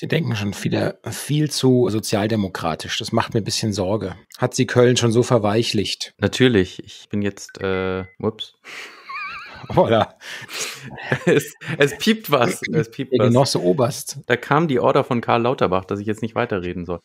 Sie denken schon wieder äh, viel zu sozialdemokratisch. Das macht mir ein bisschen Sorge. Hat sie Köln schon so verweichlicht? Natürlich. Ich bin jetzt, äh, ups. Oder? es, es piept was. Es piept Der Genosse was. Oberst. Da kam die Order von Karl Lauterbach, dass ich jetzt nicht weiterreden soll.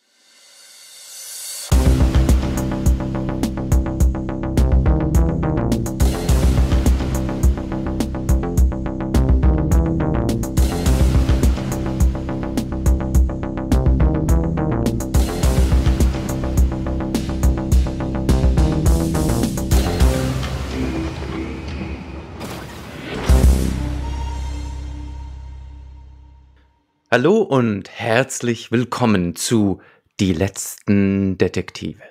Hallo und herzlich willkommen zu Die letzten Detektive.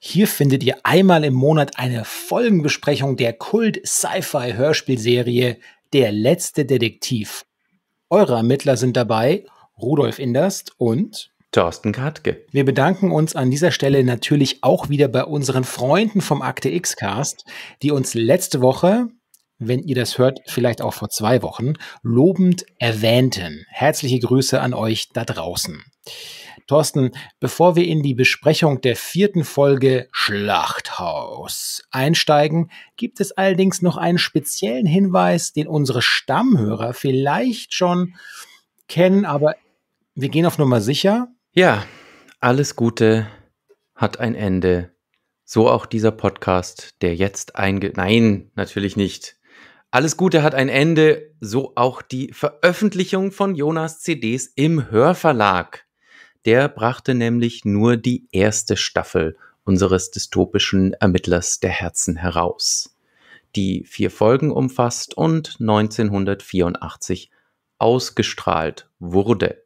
Hier findet ihr einmal im Monat eine Folgenbesprechung der Kult-Sci-Fi-Hörspielserie Der letzte Detektiv. Eure Ermittler sind dabei Rudolf Inderst und Thorsten Kartke. Wir bedanken uns an dieser Stelle natürlich auch wieder bei unseren Freunden vom Akte X-Cast, die uns letzte Woche wenn ihr das hört, vielleicht auch vor zwei Wochen, lobend erwähnten. Herzliche Grüße an euch da draußen. Thorsten, bevor wir in die Besprechung der vierten Folge Schlachthaus einsteigen, gibt es allerdings noch einen speziellen Hinweis, den unsere Stammhörer vielleicht schon kennen, aber wir gehen auf Nummer sicher. Ja, alles Gute hat ein Ende. So auch dieser Podcast, der jetzt einge... Nein, natürlich nicht. Alles Gute hat ein Ende, so auch die Veröffentlichung von Jonas CDs im Hörverlag. Der brachte nämlich nur die erste Staffel unseres dystopischen Ermittlers der Herzen heraus, die vier Folgen umfasst und 1984 ausgestrahlt wurde.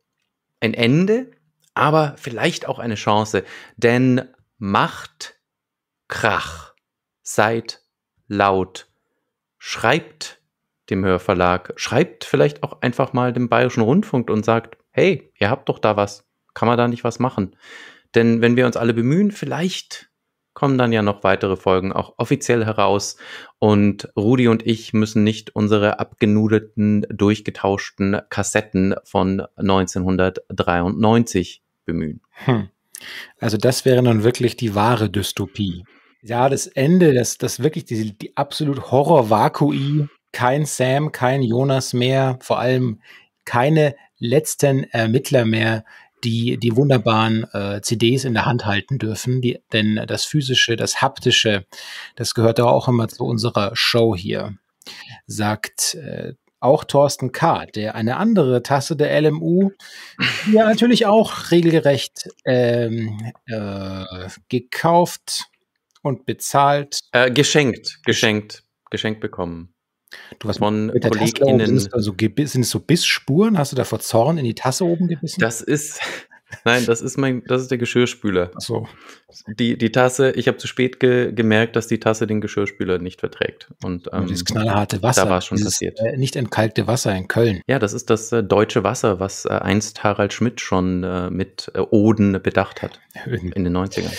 Ein Ende, aber vielleicht auch eine Chance, denn Macht Krach, seid laut schreibt dem Hörverlag, schreibt vielleicht auch einfach mal dem Bayerischen Rundfunk und sagt, hey, ihr habt doch da was, kann man da nicht was machen? Denn wenn wir uns alle bemühen, vielleicht kommen dann ja noch weitere Folgen auch offiziell heraus. Und Rudi und ich müssen nicht unsere abgenudelten, durchgetauschten Kassetten von 1993 bemühen. Hm. Also das wäre nun wirklich die wahre Dystopie. Ja, das Ende, das, das wirklich die, die absolut Horror-Vakui, kein Sam, kein Jonas mehr, vor allem keine letzten Ermittler mehr, die die wunderbaren äh, CDs in der Hand halten dürfen, die, denn das physische, das haptische, das gehört auch immer zu unserer Show hier, sagt äh, auch Thorsten K., der eine andere Tasse der LMU ja natürlich auch regelgerecht ähm, äh, gekauft und bezahlt. Äh, geschenkt, geschenkt, geschenkt bekommen. Du hast von mit der KollegInnen. Tasse sind, also, sind es so Bissspuren? Hast du da vor Zorn in die Tasse oben gebissen? Das ist, Nein, das ist mein, das ist der Geschirrspüler. Ach so. Die, die Tasse, ich habe zu spät ge gemerkt, dass die Tasse den Geschirrspüler nicht verträgt. Und ähm, dieses knallharte Wasser. Da war schon dieses, passiert. Äh, nicht entkalkte Wasser in Köln. Ja, das ist das äh, deutsche Wasser, was äh, einst Harald Schmidt schon äh, mit äh, Oden bedacht hat. In den 90ern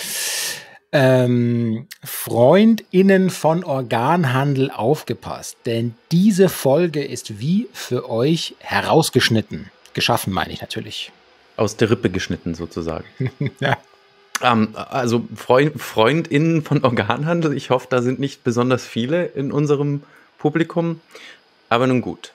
ähm, Freundinnen von Organhandel aufgepasst, denn diese Folge ist wie für euch herausgeschnitten. Geschaffen meine ich natürlich. Aus der Rippe geschnitten sozusagen. ja. Ähm, also Freund, Freundinnen von Organhandel, ich hoffe, da sind nicht besonders viele in unserem Publikum. Aber nun gut.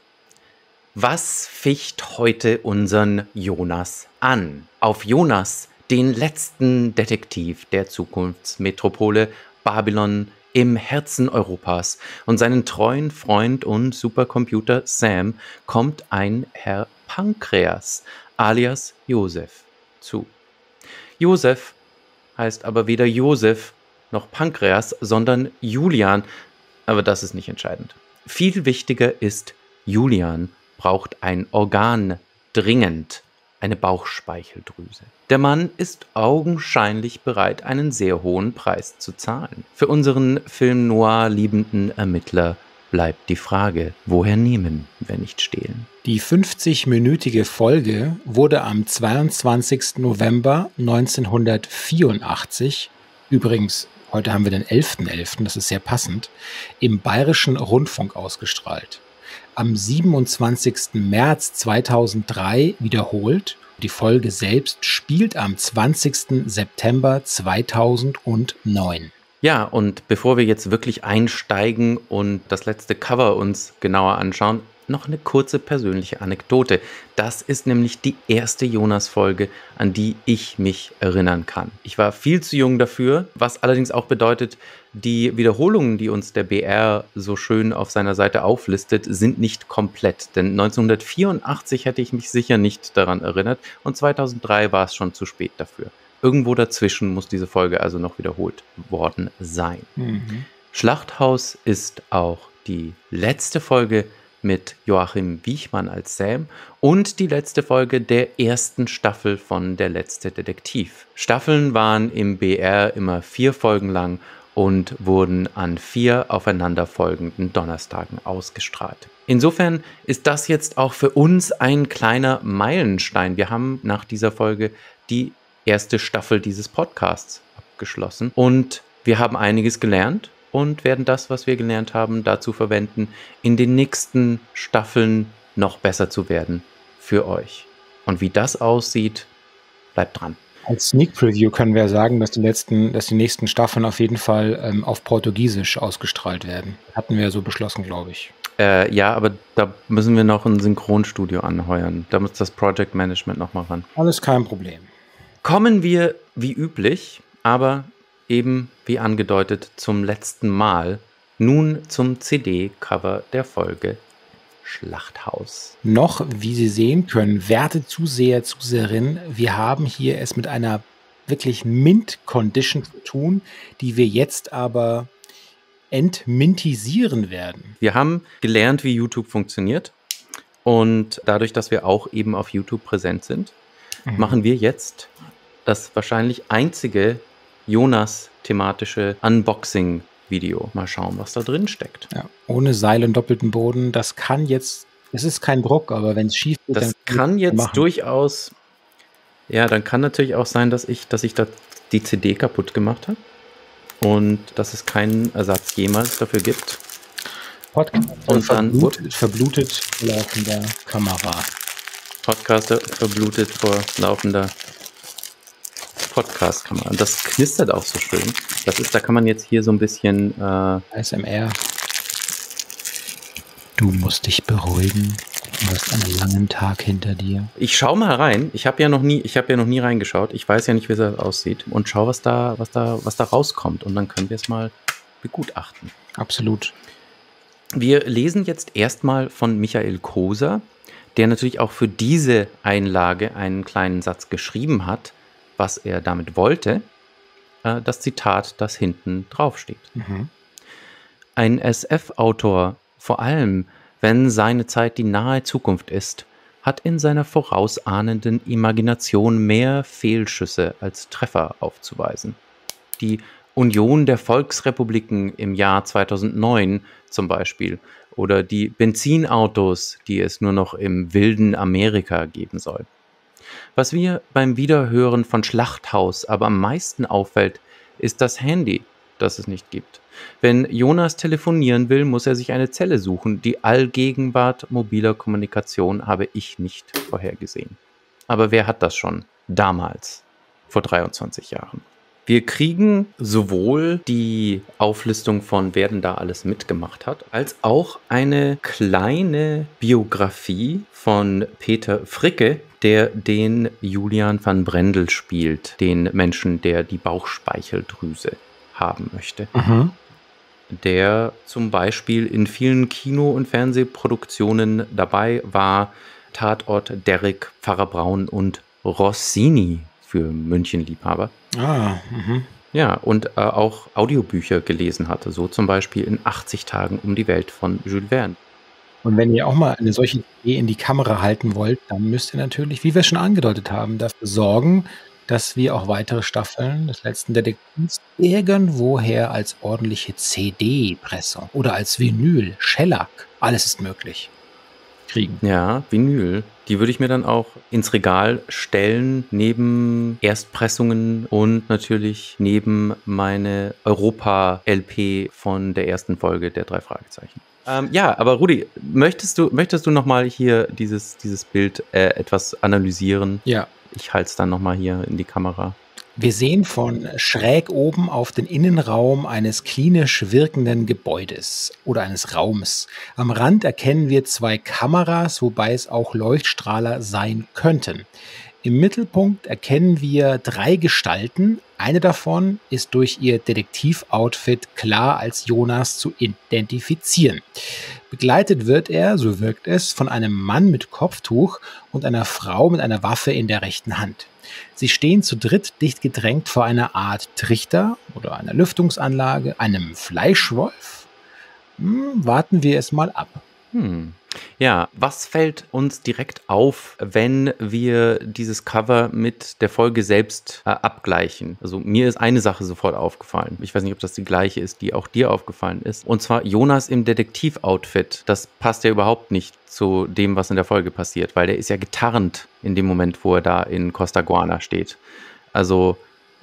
Was ficht heute unseren Jonas an? Auf Jonas den letzten Detektiv der Zukunftsmetropole Babylon im Herzen Europas und seinen treuen Freund und Supercomputer Sam kommt ein Herr Pankreas alias Josef zu. Josef heißt aber weder Josef noch Pankreas, sondern Julian, aber das ist nicht entscheidend. Viel wichtiger ist, Julian braucht ein Organ dringend eine Bauchspeicheldrüse. Der Mann ist augenscheinlich bereit, einen sehr hohen Preis zu zahlen. Für unseren Film Noir liebenden Ermittler bleibt die Frage, woher nehmen, wenn nicht stehlen? Die 50-minütige Folge wurde am 22. November 1984, übrigens heute haben wir den 11.11., .11., das ist sehr passend, im bayerischen Rundfunk ausgestrahlt am 27. März 2003 wiederholt. Die Folge selbst spielt am 20. September 2009. Ja, und bevor wir jetzt wirklich einsteigen und das letzte Cover uns genauer anschauen, noch eine kurze persönliche Anekdote. Das ist nämlich die erste Jonas-Folge, an die ich mich erinnern kann. Ich war viel zu jung dafür, was allerdings auch bedeutet, die Wiederholungen, die uns der BR so schön auf seiner Seite auflistet, sind nicht komplett. Denn 1984 hätte ich mich sicher nicht daran erinnert und 2003 war es schon zu spät dafür. Irgendwo dazwischen muss diese Folge also noch wiederholt worden sein. Mhm. Schlachthaus ist auch die letzte Folge mit Joachim Wiechmann als Sam und die letzte Folge der ersten Staffel von Der letzte Detektiv. Staffeln waren im BR immer vier Folgen lang und wurden an vier aufeinanderfolgenden Donnerstagen ausgestrahlt. Insofern ist das jetzt auch für uns ein kleiner Meilenstein. Wir haben nach dieser Folge die erste Staffel dieses Podcasts abgeschlossen und wir haben einiges gelernt und werden das, was wir gelernt haben, dazu verwenden, in den nächsten Staffeln noch besser zu werden für euch. Und wie das aussieht, bleibt dran. Als Sneak Preview können wir sagen, dass die letzten, dass die nächsten Staffeln auf jeden Fall ähm, auf Portugiesisch ausgestrahlt werden. Hatten wir so beschlossen, glaube ich. Äh, ja, aber da müssen wir noch ein Synchronstudio anheuern. Da muss das Project Management nochmal ran. Alles kein Problem. Kommen wir wie üblich, aber eben wie angedeutet zum letzten Mal, nun zum CD-Cover der Folge Schlachthaus. Noch, wie Sie sehen können, werte Zuseher, Zuseherin, wir haben hier es mit einer wirklich Mint-Condition zu tun, die wir jetzt aber entmintisieren werden. Wir haben gelernt, wie YouTube funktioniert. Und dadurch, dass wir auch eben auf YouTube präsent sind, mhm. machen wir jetzt das wahrscheinlich einzige Jonas thematische Unboxing Video. Mal schauen, was da drin steckt. Ja, ohne Seil und doppelten Boden, das kann jetzt, es ist kein Druck, aber wenn es schief ist, das kann jetzt machen. durchaus, ja, dann kann natürlich auch sein, dass ich, dass ich da die CD kaputt gemacht habe und dass es keinen Ersatz jemals dafür gibt. Podcast und dann verblutet, verblutet laufender Kamera. Podcaster verblutet vor laufender Podcast-Kamera. Und das knistert auch so schön. Das ist, da kann man jetzt hier so ein bisschen. Äh SMR. Du musst dich beruhigen. Du hast einen langen Tag hinter dir. Ich schau mal rein. Ich habe ja noch nie, ich habe ja noch nie reingeschaut. Ich weiß ja nicht, wie es aussieht und schau, was da, was da, was da rauskommt. Und dann können wir es mal begutachten. Absolut. Wir lesen jetzt erstmal von Michael Koser, der natürlich auch für diese Einlage einen kleinen Satz geschrieben hat was er damit wollte, äh, das Zitat, das hinten draufsteht. Mhm. Ein SF-Autor, vor allem wenn seine Zeit die nahe Zukunft ist, hat in seiner vorausahnenden Imagination mehr Fehlschüsse als Treffer aufzuweisen. Die Union der Volksrepubliken im Jahr 2009 zum Beispiel oder die Benzinautos, die es nur noch im wilden Amerika geben soll. Was mir beim Wiederhören von Schlachthaus aber am meisten auffällt, ist das Handy, das es nicht gibt. Wenn Jonas telefonieren will, muss er sich eine Zelle suchen. Die Allgegenwart mobiler Kommunikation habe ich nicht vorhergesehen. Aber wer hat das schon? Damals, vor 23 Jahren. Wir kriegen sowohl die Auflistung von, wer denn da alles mitgemacht hat, als auch eine kleine Biografie von Peter Fricke, der den Julian van Brendel spielt, den Menschen, der die Bauchspeicheldrüse haben möchte. Mhm der zum Beispiel in vielen Kino- und Fernsehproduktionen dabei war. Tatort Derek, Pfarrer Braun und Rossini für München-Liebhaber. Ah, mhm. Ja, und äh, auch Audiobücher gelesen hatte, so zum Beispiel in 80 Tagen um die Welt von Jules Verne. Und wenn ihr auch mal eine solche Idee in die Kamera halten wollt, dann müsst ihr natürlich, wie wir schon angedeutet haben, dafür sorgen, dass wir auch weitere Staffeln des letzten Detektivs irgendwoher als ordentliche CD-Pressung oder als Vinyl, Schellack, alles ist möglich kriegen. Ja, Vinyl. Die würde ich mir dann auch ins Regal stellen, neben Erstpressungen und natürlich neben meine Europa-LP von der ersten Folge der drei Fragezeichen. Ähm, ja, aber Rudi, möchtest du, möchtest du nochmal hier dieses, dieses Bild äh, etwas analysieren? Ja. Ich halte es dann nochmal hier in die Kamera. Wir sehen von schräg oben auf den Innenraum eines klinisch wirkenden Gebäudes oder eines Raums. Am Rand erkennen wir zwei Kameras, wobei es auch Leuchtstrahler sein könnten. Im Mittelpunkt erkennen wir drei Gestalten. Eine davon ist durch ihr Detektivoutfit klar als Jonas zu identifizieren. Begleitet wird er, so wirkt es, von einem Mann mit Kopftuch und einer Frau mit einer Waffe in der rechten Hand. Sie stehen zu dritt dicht gedrängt vor einer Art Trichter oder einer Lüftungsanlage, einem Fleischwolf. Hm, warten wir es mal ab. Hm. Ja, was fällt uns direkt auf, wenn wir dieses Cover mit der Folge selbst äh, abgleichen? Also mir ist eine Sache sofort aufgefallen. Ich weiß nicht, ob das die gleiche ist, die auch dir aufgefallen ist. Und zwar Jonas im Detektivoutfit. Das passt ja überhaupt nicht zu dem, was in der Folge passiert, weil der ist ja getarnt in dem Moment, wo er da in Costa Guana steht. Also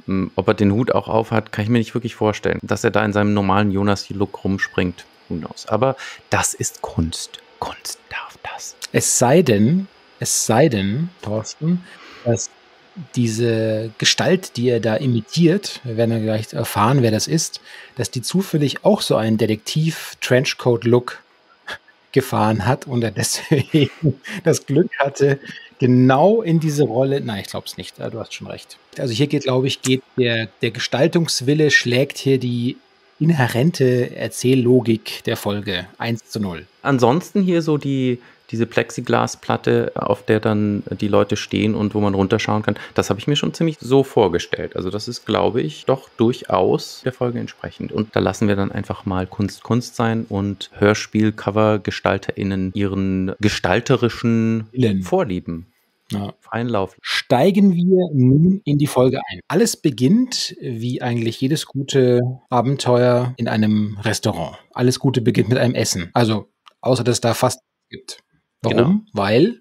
hm, ob er den Hut auch aufhat, kann ich mir nicht wirklich vorstellen. Dass er da in seinem normalen Jonas-Look rumspringt, who knows. Aber das ist Kunst. Kunst darf das. Es sei denn, es sei denn, Thorsten, dass diese Gestalt, die er da imitiert, wir werden ja gleich erfahren, wer das ist, dass die zufällig auch so einen Detektiv-Trenchcoat-Look gefahren hat und er deswegen das Glück hatte, genau in diese Rolle. Nein, ich glaube es nicht. Du hast schon recht. Also hier geht, glaube ich, geht der, der Gestaltungswille schlägt hier die inhärente Erzähllogik der Folge. 1 zu 0. Ansonsten hier so die, diese Plexiglasplatte, auf der dann die Leute stehen und wo man runterschauen kann, das habe ich mir schon ziemlich so vorgestellt. Also das ist, glaube ich, doch durchaus der Folge entsprechend. Und da lassen wir dann einfach mal Kunst Kunst sein und hörspiel cover gestalterinnen ihren gestalterischen Willen. Vorlieben ja. Einlaufen. Steigen wir nun in die Folge ein. Alles beginnt, wie eigentlich jedes gute Abenteuer in einem Restaurant. Alles Gute beginnt mit einem Essen. Also, außer dass da fast gibt. Genau. Warum? Genau. Weil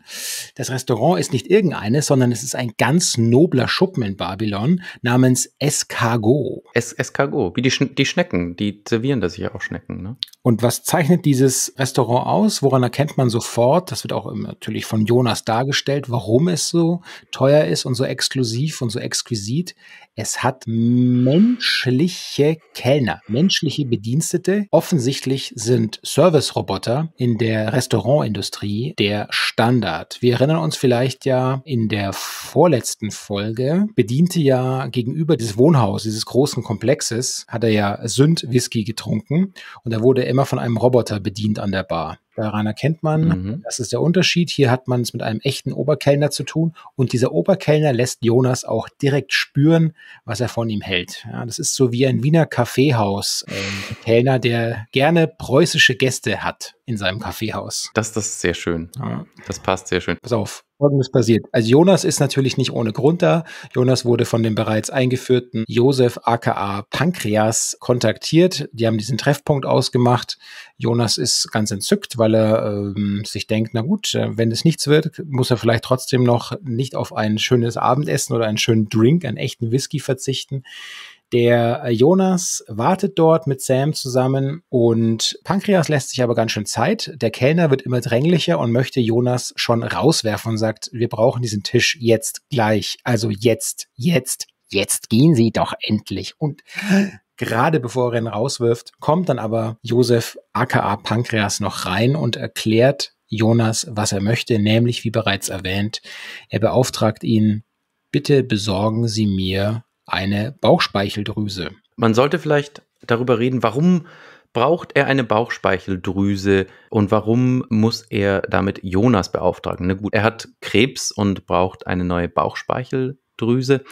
das Restaurant ist nicht irgendeines, sondern es ist ein ganz nobler Schuppen in Babylon namens Escargot. Es Escargot, wie die, Sch die Schnecken, die servieren da sicher auch Schnecken. Ne? Und was zeichnet dieses Restaurant aus? Woran erkennt man sofort? Das wird auch natürlich von Jonas dargestellt, warum es so teuer ist und so exklusiv und so exquisit. Es hat menschliche Kellner, menschliche Bedienstete. Offensichtlich sind Service-Roboter in der Restaurantindustrie der Standard. Wir erinnern uns vielleicht ja, in der vorletzten Folge bediente ja gegenüber des Wohnhauses, dieses großen Komplexes, hat er ja Sünd-Whisky getrunken und er wurde immer von einem Roboter bedient an der Bar. Bei äh, Daran kennt man, mhm. das ist der Unterschied. Hier hat man es mit einem echten Oberkellner zu tun. Und dieser Oberkellner lässt Jonas auch direkt spüren, was er von ihm hält. Ja, das ist so wie ein Wiener Kaffeehaus. Ähm, ein Kellner, der gerne preußische Gäste hat in seinem Kaffeehaus. Das, das ist sehr schön. Ja. Das passt sehr schön. Pass auf, Folgendes passiert. Also Jonas ist natürlich nicht ohne Grund da. Jonas wurde von dem bereits eingeführten Josef aka Pankreas kontaktiert. Die haben diesen Treffpunkt ausgemacht. Jonas ist ganz entzückt, weil er ähm, sich denkt, na gut, äh, wenn es nichts wird, muss er vielleicht trotzdem noch nicht auf ein schönes Abendessen oder einen schönen Drink, einen echten Whisky verzichten. Der äh, Jonas wartet dort mit Sam zusammen und Pankreas lässt sich aber ganz schön Zeit. Der Kellner wird immer dränglicher und möchte Jonas schon rauswerfen und sagt, wir brauchen diesen Tisch jetzt gleich. Also jetzt, jetzt, jetzt gehen Sie doch endlich. Und gerade bevor er ihn rauswirft, kommt dann aber Josef aka Pankreas noch rein und erklärt Jonas, was er möchte, nämlich wie bereits erwähnt, er beauftragt ihn, bitte besorgen Sie mir eine Bauchspeicheldrüse. Man sollte vielleicht darüber reden, warum braucht er eine Bauchspeicheldrüse und warum muss er damit Jonas beauftragen? Na gut, er hat Krebs und braucht eine neue Bauchspeicheldrüse.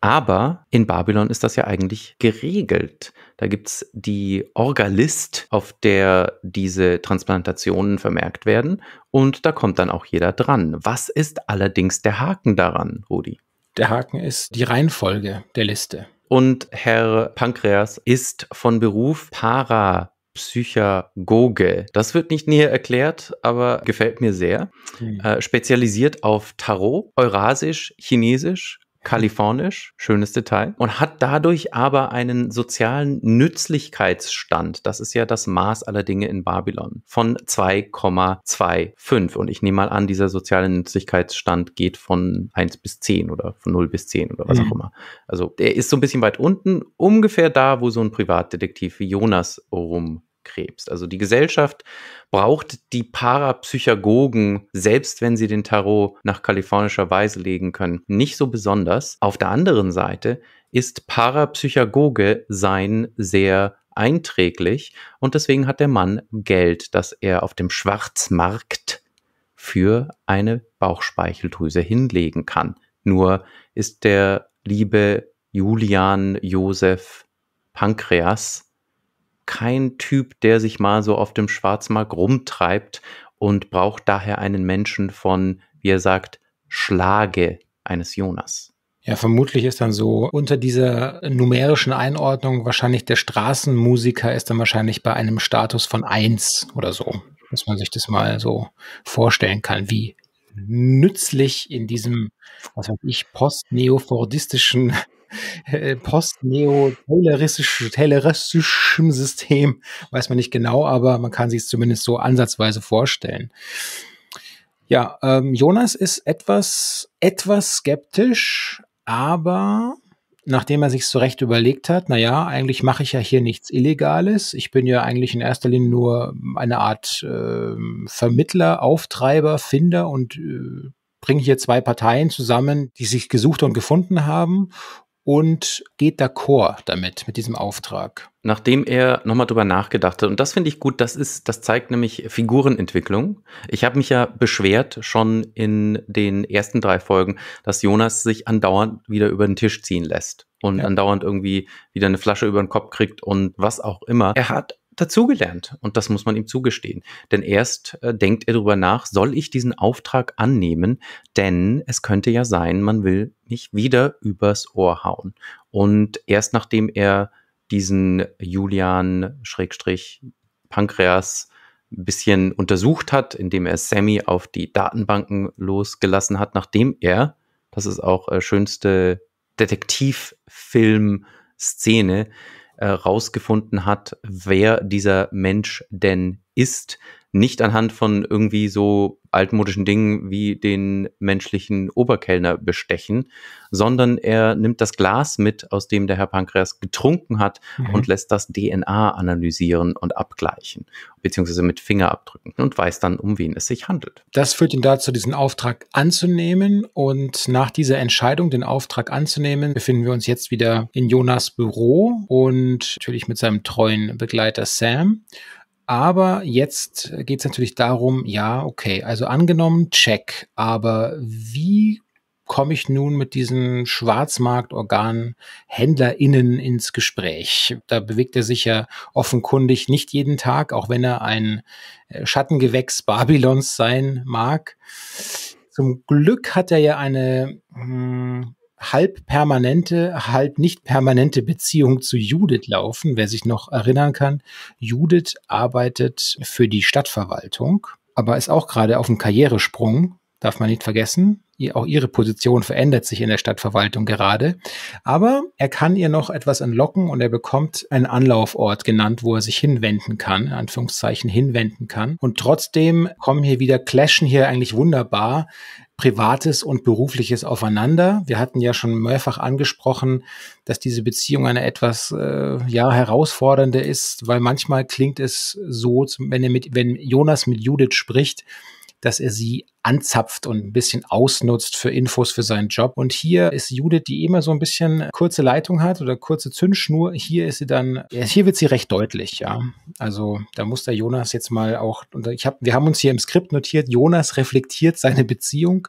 Aber in Babylon ist das ja eigentlich geregelt. Da gibt es die Orgalist, auf der diese Transplantationen vermerkt werden. Und da kommt dann auch jeder dran. Was ist allerdings der Haken daran, Rudi? Der Haken ist die Reihenfolge der Liste. Und Herr Pankreas ist von Beruf Para. Psychagoge. Das wird nicht näher erklärt, aber gefällt mir sehr. Mhm. Äh, spezialisiert auf Tarot, Eurasisch, Chinesisch, kalifornisch, schönes Detail, und hat dadurch aber einen sozialen Nützlichkeitsstand, das ist ja das Maß aller Dinge in Babylon, von 2,25. Und ich nehme mal an, dieser soziale Nützlichkeitsstand geht von 1 bis 10 oder von 0 bis 10 oder was mhm. auch immer. Also der ist so ein bisschen weit unten, ungefähr da, wo so ein Privatdetektiv wie Jonas rum Krebs. Also die Gesellschaft braucht die Parapsychagogen, selbst wenn sie den Tarot nach kalifornischer Weise legen können, nicht so besonders. Auf der anderen Seite ist Parapsychagoge sein sehr einträglich und deswegen hat der Mann Geld, das er auf dem Schwarzmarkt für eine Bauchspeicheldrüse hinlegen kann. Nur ist der liebe Julian Josef Pankreas kein Typ, der sich mal so auf dem Schwarzmarkt rumtreibt und braucht daher einen Menschen von, wie er sagt, Schlage eines Jonas. Ja, vermutlich ist dann so unter dieser numerischen Einordnung wahrscheinlich der Straßenmusiker ist dann wahrscheinlich bei einem Status von 1 oder so, dass man sich das mal so vorstellen kann, wie nützlich in diesem, was weiß ich, postneofordistischen äh, post-neo-tayloristischem System, weiß man nicht genau, aber man kann sich es zumindest so ansatzweise vorstellen. Ja, ähm, Jonas ist etwas, etwas skeptisch, aber nachdem er sich so recht überlegt hat, naja, eigentlich mache ich ja hier nichts Illegales. Ich bin ja eigentlich in erster Linie nur eine Art äh, Vermittler, Auftreiber, Finder und äh, bringe hier zwei Parteien zusammen, die sich gesucht und gefunden haben und geht d'accord damit, mit diesem Auftrag. Nachdem er nochmal drüber nachgedacht hat, und das finde ich gut, das ist, das zeigt nämlich Figurenentwicklung. Ich habe mich ja beschwert schon in den ersten drei Folgen, dass Jonas sich andauernd wieder über den Tisch ziehen lässt und ja. andauernd irgendwie wieder eine Flasche über den Kopf kriegt und was auch immer. Er hat dazugelernt und das muss man ihm zugestehen. Denn erst äh, denkt er darüber nach, soll ich diesen Auftrag annehmen? Denn es könnte ja sein, man will mich wieder übers Ohr hauen. Und erst nachdem er diesen Julian Schrägstrich Pankreas ein bisschen untersucht hat, indem er Sammy auf die Datenbanken losgelassen hat, nachdem er, das ist auch äh, schönste Detektivfilm-Szene, äh, rausgefunden hat, wer dieser Mensch denn ist, nicht anhand von irgendwie so altmodischen Dingen wie den menschlichen Oberkellner bestechen, sondern er nimmt das Glas mit, aus dem der Herr Pankreas getrunken hat mhm. und lässt das DNA analysieren und abgleichen, beziehungsweise mit Fingerabdrücken und weiß dann, um wen es sich handelt. Das führt ihn dazu, diesen Auftrag anzunehmen und nach dieser Entscheidung, den Auftrag anzunehmen, befinden wir uns jetzt wieder in Jonas Büro und natürlich mit seinem treuen Begleiter Sam. Aber jetzt geht es natürlich darum, ja, okay, also angenommen, check, aber wie komme ich nun mit diesen Schwarzmarktorganhändlerinnen ins Gespräch? Da bewegt er sich ja offenkundig nicht jeden Tag, auch wenn er ein äh, Schattengewächs Babylons sein mag. Zum Glück hat er ja eine mh, hm, halb permanente, halb nicht permanente Beziehung zu Judith laufen, wer sich noch erinnern kann. Judith arbeitet für die Stadtverwaltung, aber ist auch gerade auf dem Karrieresprung, darf man nicht vergessen. Auch ihre Position verändert sich in der Stadtverwaltung gerade. Aber er kann ihr noch etwas entlocken und er bekommt einen Anlaufort genannt, wo er sich hinwenden kann, in Anführungszeichen hinwenden kann. Und trotzdem kommen hier wieder, clashen hier eigentlich wunderbar Privates und Berufliches aufeinander. Wir hatten ja schon mehrfach angesprochen, dass diese Beziehung eine etwas äh, ja herausfordernde ist, weil manchmal klingt es so, wenn er mit, wenn Jonas mit Judith spricht, dass er sie anzapft und ein bisschen ausnutzt für Infos für seinen Job. Und hier ist Judith, die immer so ein bisschen kurze Leitung hat oder kurze Zündschnur. Hier ist sie dann, hier wird sie recht deutlich, ja. Also da muss der Jonas jetzt mal auch, und ich hab, wir haben uns hier im Skript notiert, Jonas reflektiert seine Beziehung.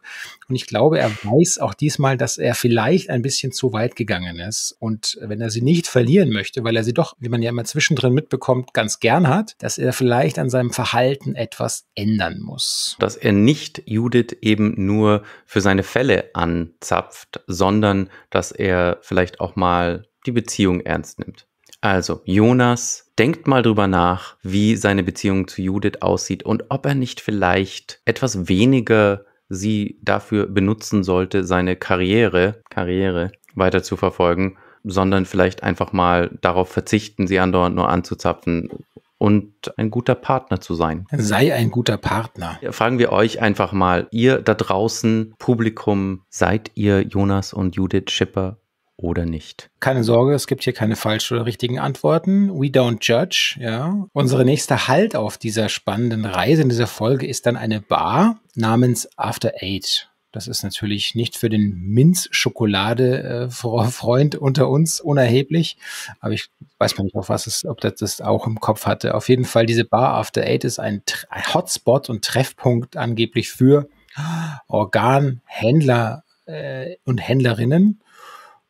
Und ich glaube, er weiß auch diesmal, dass er vielleicht ein bisschen zu weit gegangen ist. Und wenn er sie nicht verlieren möchte, weil er sie doch, wie man ja immer zwischendrin mitbekommt, ganz gern hat, dass er vielleicht an seinem Verhalten etwas ändern muss dass er nicht Judith eben nur für seine Fälle anzapft, sondern dass er vielleicht auch mal die Beziehung ernst nimmt. Also, Jonas denkt mal drüber nach, wie seine Beziehung zu Judith aussieht und ob er nicht vielleicht etwas weniger sie dafür benutzen sollte, seine Karriere, Karriere weiter zu verfolgen, sondern vielleicht einfach mal darauf verzichten, sie andauernd nur anzuzapfen und ein guter Partner zu sein. Sei ein guter Partner. Fragen wir euch einfach mal, ihr da draußen, Publikum, seid ihr Jonas und Judith Schipper oder nicht? Keine Sorge, es gibt hier keine falschen oder richtigen Antworten. We don't judge, ja. Unsere nächste Halt auf dieser spannenden Reise in dieser Folge ist dann eine Bar namens After Eight. Das ist natürlich nicht für den Minzschokolade-Freund äh, unter uns unerheblich, aber ich weiß man nicht, auf was es, ob das das auch im Kopf hatte. Auf jeden Fall, diese Bar After Eight ist ein Hotspot und Treffpunkt angeblich für Organhändler äh, und Händlerinnen.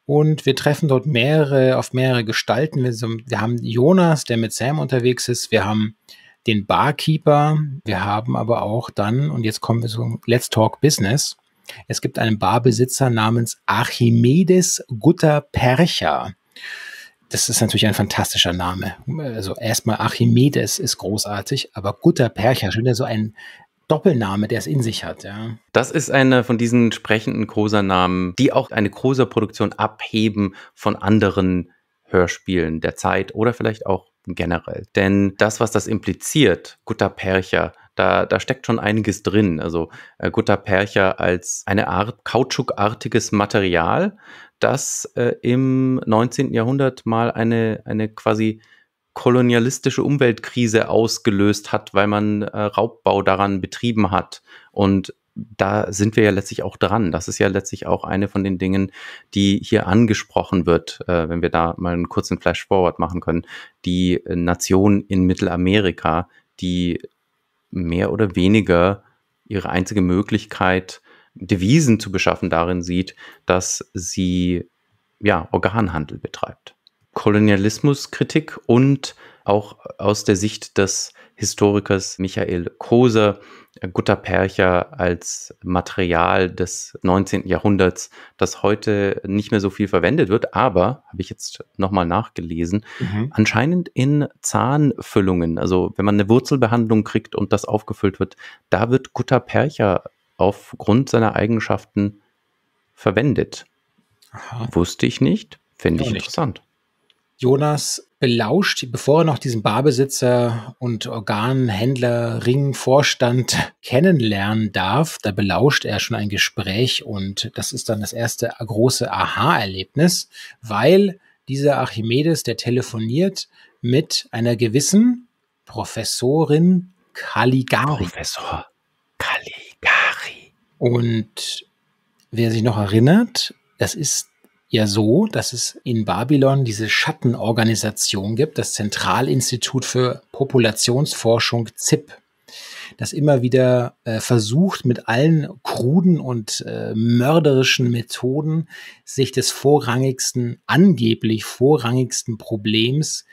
Und wir treffen dort mehrere, auf mehrere Gestalten. Wir, wir, haben Jonas, der mit Sam unterwegs ist. Wir haben den Barkeeper. Wir haben aber auch dann, und jetzt kommen wir zum Let's Talk Business. Es gibt einen Barbesitzer namens Archimedes Gutter-Percha. Das ist natürlich ein fantastischer Name. Also erstmal Archimedes ist großartig, aber Gutter-Percha, schon wieder so ein Doppelname, der es in sich hat. Ja. Das ist einer von diesen sprechenden Kosa-Namen, die auch eine Kosa-Produktion abheben von anderen Hörspielen der Zeit oder vielleicht auch generell. Denn das, was das impliziert, Gutter Percher, da, da steckt schon einiges drin. Also äh, Gutta-Percha als eine Art kautschukartiges Material, das äh, im 19. Jahrhundert mal eine, eine quasi kolonialistische Umweltkrise ausgelöst hat, weil man äh, Raubbau daran betrieben hat. Und da sind wir ja letztlich auch dran. Das ist ja letztlich auch eine von den Dingen, die hier angesprochen wird, äh, wenn wir da mal einen kurzen Flash-Forward machen können. Die äh, Nation in Mittelamerika, die mehr oder weniger ihre einzige Möglichkeit, Devisen zu beschaffen, darin sieht, dass sie ja, Organhandel betreibt. Kolonialismuskritik und auch aus der Sicht des Historikers Michael Koser äh, Gutta Percha als Material des 19. Jahrhunderts, das heute nicht mehr so viel verwendet wird, aber, habe ich jetzt nochmal nachgelesen, mhm. anscheinend in Zahnfüllungen, also wenn man eine Wurzelbehandlung kriegt und das aufgefüllt wird, da wird Gutta Percha aufgrund seiner Eigenschaften verwendet. Aha. Wusste ich nicht, finde ich, ich interessant. Jonas belauscht, bevor er noch diesen Barbesitzer und Organhändler Ringvorstand kennenlernen darf. Da belauscht er schon ein Gespräch und das ist dann das erste große Aha-Erlebnis, weil dieser Archimedes, der telefoniert mit einer gewissen Professorin Caligari. Professor Caligari. Und wer sich noch erinnert, das ist ja so, dass es in Babylon diese Schattenorganisation gibt, das Zentralinstitut für Populationsforschung ZIP, das immer wieder äh, versucht, mit allen kruden und äh, mörderischen Methoden sich des vorrangigsten, angeblich vorrangigsten Problems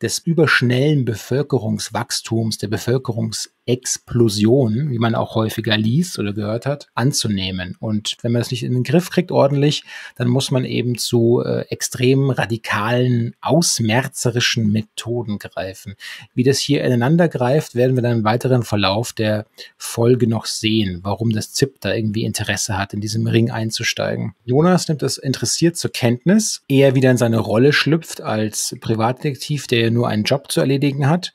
des überschnellen Bevölkerungswachstums, der Bevölkerungs Explosion, wie man auch häufiger liest oder gehört hat, anzunehmen. Und wenn man das nicht in den Griff kriegt ordentlich, dann muss man eben zu äh, extrem radikalen, ausmerzerischen Methoden greifen. Wie das hier ineinander greift, werden wir dann im weiteren Verlauf der Folge noch sehen, warum das ZIP da irgendwie Interesse hat, in diesem Ring einzusteigen. Jonas nimmt das interessiert zur Kenntnis, eher wieder in seine Rolle schlüpft als Privatdetektiv, der nur einen Job zu erledigen hat.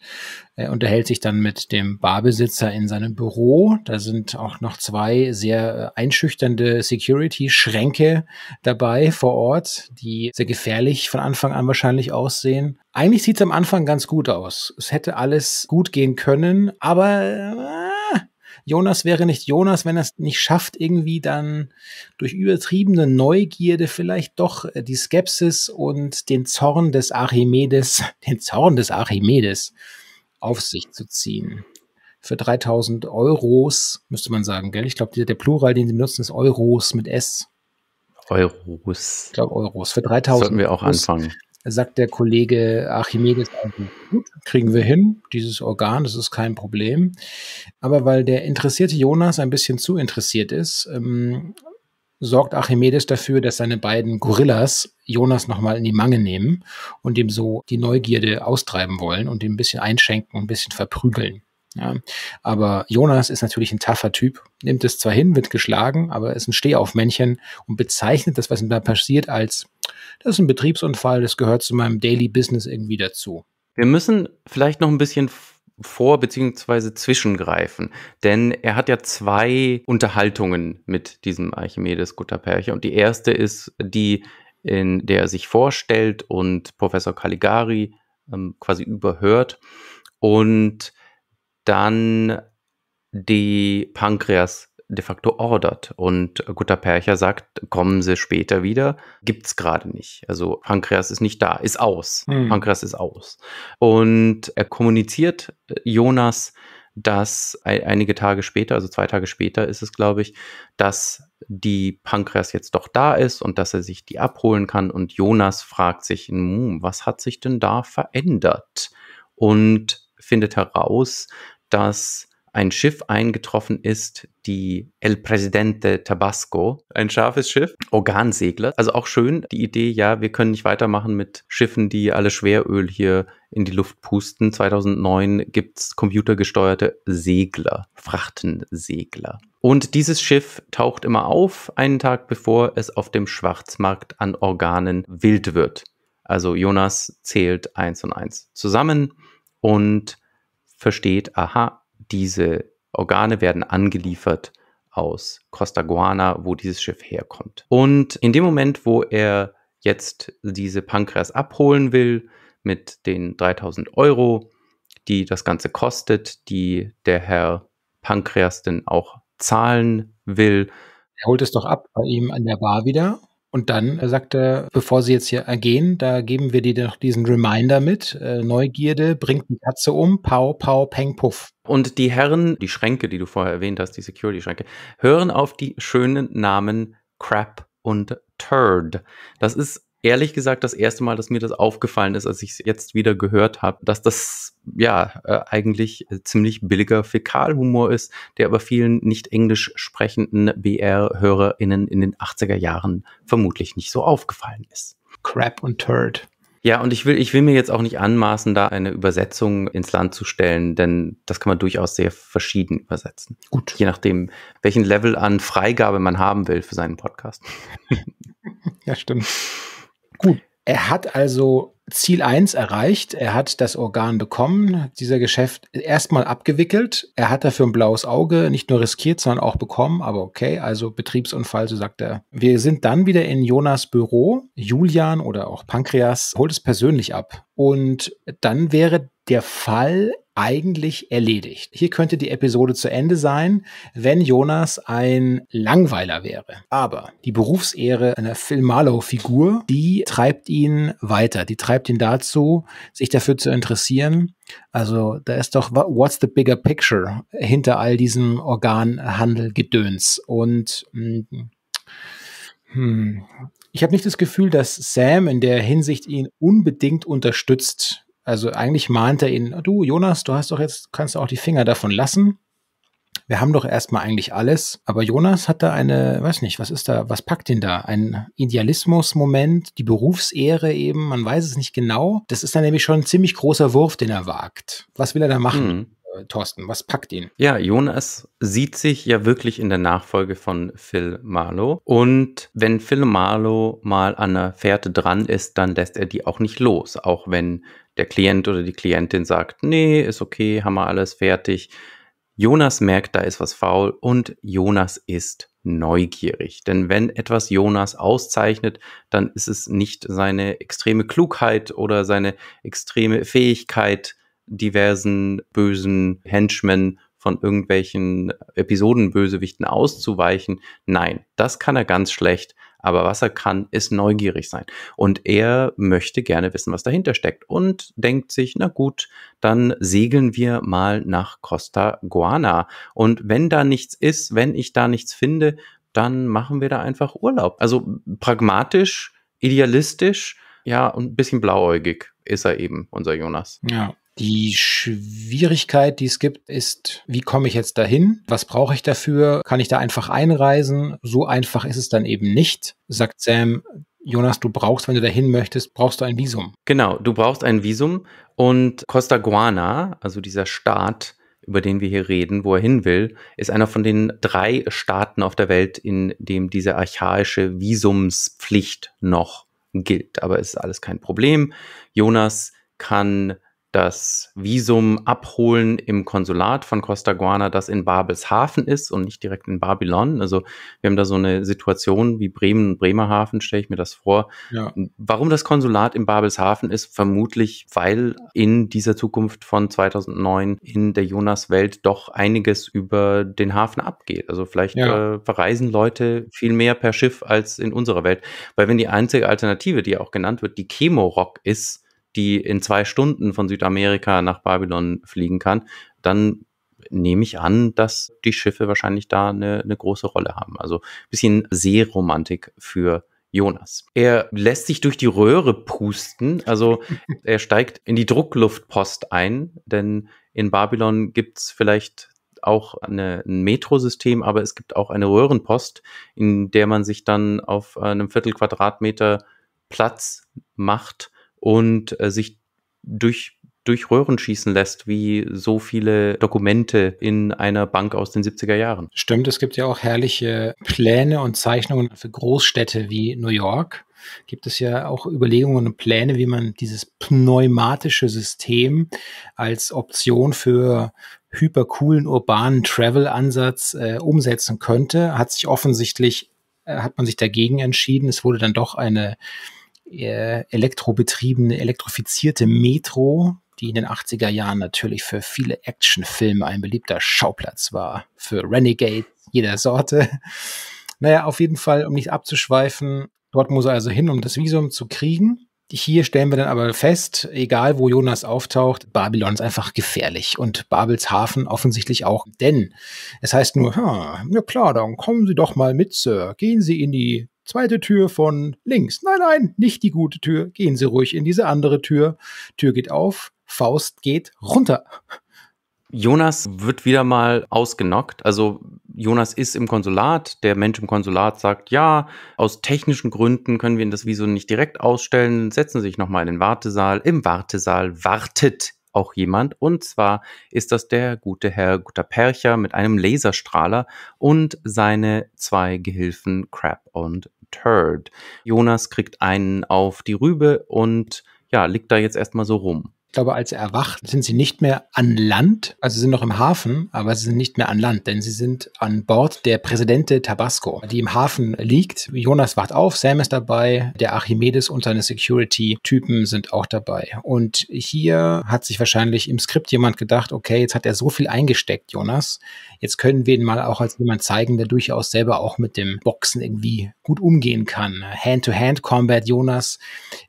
Äh, er unterhält sich dann mit dem Barbesitzer in seinem Büro. Da sind auch noch zwei sehr äh, einschüchternde Security-Schränke dabei vor Ort, die sehr gefährlich von Anfang an wahrscheinlich aussehen. Eigentlich sieht es am Anfang ganz gut aus. Es hätte alles gut gehen können, aber äh, Jonas wäre nicht Jonas, wenn er es nicht schafft, irgendwie dann durch übertriebene Neugierde vielleicht doch äh, die Skepsis und den Zorn des Archimedes, den Zorn des Archimedes auf sich zu ziehen. Für 3000 Euros müsste man sagen, gell? Ich glaube, der Plural, den sie benutzen, ist Euros mit S. Euros. Ich glaube, Euros. Für 3000 Sollten wir auch Euros, anfangen. Sagt der Kollege Archimedes, gut, kriegen wir hin, dieses Organ, das ist kein Problem. Aber weil der interessierte Jonas ein bisschen zu interessiert ist, ähm, sorgt Archimedes dafür, dass seine beiden Gorillas Jonas nochmal in die Mange nehmen und ihm so die Neugierde austreiben wollen und ihm ein bisschen einschenken und ein bisschen verprügeln. Ja. Aber Jonas ist natürlich ein taffer Typ, nimmt es zwar hin, wird geschlagen, aber ist ein Stehaufmännchen und bezeichnet das, was ihm da passiert, als das ist ein Betriebsunfall, das gehört zu meinem Daily Business irgendwie dazu. Wir müssen vielleicht noch ein bisschen vor beziehungsweise zwischengreifen. Denn er hat ja zwei Unterhaltungen mit diesem Archimedes Gutterperche. Und die erste ist die, in der er sich vorstellt und Professor Caligari ähm, quasi überhört. Und dann die Pankreas de facto ordert. Und Guter Percher sagt, kommen Sie später wieder, gibt es gerade nicht. Also Pankreas ist nicht da, ist aus. Hm. Pankreas ist aus. Und er kommuniziert äh, Jonas, dass einige Tage später, also zwei Tage später ist es, glaube ich, dass die Pankreas jetzt doch da ist und dass er sich die abholen kann. Und Jonas fragt sich, hm, was hat sich denn da verändert? Und findet heraus, dass ein Schiff eingetroffen ist, die El Presidente Tabasco, ein scharfes Schiff, Organsegler. Also auch schön die Idee, ja, wir können nicht weitermachen mit Schiffen, die alle Schweröl hier in die Luft pusten. 2009 gibt es computergesteuerte Segler, Frachtensegler. Und dieses Schiff taucht immer auf, einen Tag bevor es auf dem Schwarzmarkt an Organen wild wird. Also Jonas zählt eins und eins zusammen und versteht, aha, diese Organe werden angeliefert aus Costa Guana, wo dieses Schiff herkommt. Und in dem Moment, wo er jetzt diese Pankreas abholen will mit den 3000 Euro, die das Ganze kostet, die der Herr Pankreas denn auch zahlen will. Er holt es doch ab bei ihm an der Bar wieder und dann äh, sagt er, bevor sie jetzt hier ergehen, da geben wir dir doch diesen Reminder mit. Äh, Neugierde bringt die Katze um. Pau, pau, peng, puff. Und die Herren, die Schränke, die du vorher erwähnt hast, die Security-Schränke, hören auf die schönen Namen Crap und Turd. Das ist ehrlich gesagt das erste Mal, dass mir das aufgefallen ist, als ich es jetzt wieder gehört habe, dass das ja äh, eigentlich äh, ziemlich billiger Fäkalhumor ist, der aber vielen nicht englisch sprechenden BR-HörerInnen in den 80er Jahren vermutlich nicht so aufgefallen ist. Crap und Turd. Ja, und ich will, ich will mir jetzt auch nicht anmaßen, da eine Übersetzung ins Land zu stellen, denn das kann man durchaus sehr verschieden übersetzen. Gut. Je nachdem, welchen Level an Freigabe man haben will für seinen Podcast. ja, stimmt. Gut. Er hat also Ziel 1 erreicht. Er hat das Organ bekommen, dieser Geschäft erstmal abgewickelt. Er hat dafür ein blaues Auge nicht nur riskiert, sondern auch bekommen. Aber okay, also Betriebsunfall, so sagt er. Wir sind dann wieder in Jonas Büro. Julian oder auch Pankreas holt es persönlich ab. Und dann wäre der Fall, eigentlich erledigt. Hier könnte die Episode zu Ende sein, wenn Jonas ein Langweiler wäre. Aber die Berufsehre einer Phil Marlowe-Figur, die treibt ihn weiter. Die treibt ihn dazu, sich dafür zu interessieren. Also da ist doch, what's the bigger picture hinter all diesem Organhandel-Gedöns? Und mh, mm, hm, ich habe nicht das Gefühl, dass Sam in der Hinsicht ihn unbedingt unterstützt also eigentlich mahnt er ihn, du Jonas, du hast doch jetzt, kannst du auch die Finger davon lassen. Wir haben doch erstmal eigentlich alles. Aber Jonas hat da eine, weiß nicht, was ist da, was packt ihn da? Ein Idealismus-Moment, die Berufsehre eben, man weiß es nicht genau. Das ist dann nämlich schon ein ziemlich großer Wurf, den er wagt. Was will er da machen? Mhm. Äh, Thorsten, was packt ihn? Ja, Jonas sieht sich ja wirklich in der Nachfolge von Phil Marlowe. Und wenn Phil Marlowe mal an einer Fährte dran ist, dann lässt er die auch nicht los, auch wenn der Klient oder die Klientin sagt, nee, ist okay, haben wir alles fertig. Jonas merkt, da ist was faul und Jonas ist neugierig. Denn wenn etwas Jonas auszeichnet, dann ist es nicht seine extreme Klugheit oder seine extreme Fähigkeit, diversen bösen Henchmen von irgendwelchen Episodenbösewichten auszuweichen. Nein, das kann er ganz schlecht. Aber was er kann, ist neugierig sein. Und er möchte gerne wissen, was dahinter steckt. Und denkt sich, na gut, dann segeln wir mal nach Costa Guana. Und wenn da nichts ist, wenn ich da nichts finde, dann machen wir da einfach Urlaub. Also pragmatisch, idealistisch, ja, und ein bisschen blauäugig ist er eben, unser Jonas. Ja. Die Schwierigkeit, die es gibt, ist, wie komme ich jetzt dahin? Was brauche ich dafür? Kann ich da einfach einreisen? So einfach ist es dann eben nicht, sagt Sam. Jonas, du brauchst, wenn du dahin möchtest, brauchst du ein Visum. Genau, du brauchst ein Visum und Costa Guana, also dieser Staat, über den wir hier reden, wo er hin will, ist einer von den drei Staaten auf der Welt, in dem diese archaische Visumspflicht noch gilt. Aber es ist alles kein Problem. Jonas kann das Visum abholen im Konsulat von Costa Guana, das in Babelshafen ist und nicht direkt in Babylon. Also wir haben da so eine Situation wie Bremen und Bremerhaven, stelle ich mir das vor. Ja. Warum das Konsulat in Babelshafen ist, vermutlich, weil in dieser Zukunft von 2009 in der Jonas-Welt doch einiges über den Hafen abgeht. Also vielleicht ja. äh, verreisen Leute viel mehr per Schiff als in unserer Welt. Weil wenn die einzige Alternative, die auch genannt wird, die Chemorock ist, die in zwei Stunden von Südamerika nach Babylon fliegen kann, dann nehme ich an, dass die Schiffe wahrscheinlich da eine, eine große Rolle haben. Also ein bisschen Seeromantik für Jonas. Er lässt sich durch die Röhre pusten, also er steigt in die Druckluftpost ein, denn in Babylon gibt es vielleicht auch eine, ein Metrosystem, aber es gibt auch eine Röhrenpost, in der man sich dann auf einem Viertel Quadratmeter Platz macht und äh, sich durch durch Röhren schießen lässt, wie so viele Dokumente in einer Bank aus den 70er Jahren. Stimmt, es gibt ja auch herrliche Pläne und Zeichnungen für Großstädte wie New York. Gibt es ja auch Überlegungen und Pläne, wie man dieses pneumatische System als Option für hypercoolen urbanen Travel-Ansatz äh, umsetzen könnte. Hat sich offensichtlich, äh, hat man sich dagegen entschieden. Es wurde dann doch eine äh, elektrobetriebene, elektrifizierte Metro, die in den 80er Jahren natürlich für viele Actionfilme ein beliebter Schauplatz war. Für Renegade jeder Sorte. Naja, auf jeden Fall, um nicht abzuschweifen, dort muss er also hin, um das Visum zu kriegen. Hier stellen wir dann aber fest, egal wo Jonas auftaucht, Babylon ist einfach gefährlich und Babels Hafen offensichtlich auch, denn es heißt nur, na klar, dann kommen Sie doch mal mit, Sir, gehen Sie in die zweite Tür von links. Nein, nein, nicht die gute Tür. Gehen Sie ruhig in diese andere Tür. Tür geht auf, Faust geht runter. Jonas wird wieder mal ausgenockt. Also Jonas ist im Konsulat. Der Mensch im Konsulat sagt, ja, aus technischen Gründen können wir Ihnen das Visum nicht direkt ausstellen. Setzen Sie sich nochmal in den Wartesaal. Im Wartesaal wartet auch jemand. Und zwar ist das der gute Herr Guter Percher mit einem Laserstrahler und seine zwei Gehilfen Crab und Turd. Jonas kriegt einen auf die Rübe und ja, liegt da jetzt erstmal so rum glaube, als sie erwacht, sind sie nicht mehr an Land, also sie sind noch im Hafen, aber sie sind nicht mehr an Land, denn sie sind an Bord der Präsidente Tabasco, die im Hafen liegt. Jonas wacht auf, Sam ist dabei, der Archimedes und seine Security-Typen sind auch dabei. Und hier hat sich wahrscheinlich im Skript jemand gedacht, okay, jetzt hat er so viel eingesteckt, Jonas, jetzt können wir ihn mal auch als jemand zeigen, der durchaus selber auch mit dem Boxen irgendwie gut umgehen kann. Hand-to-Hand-Combat, Jonas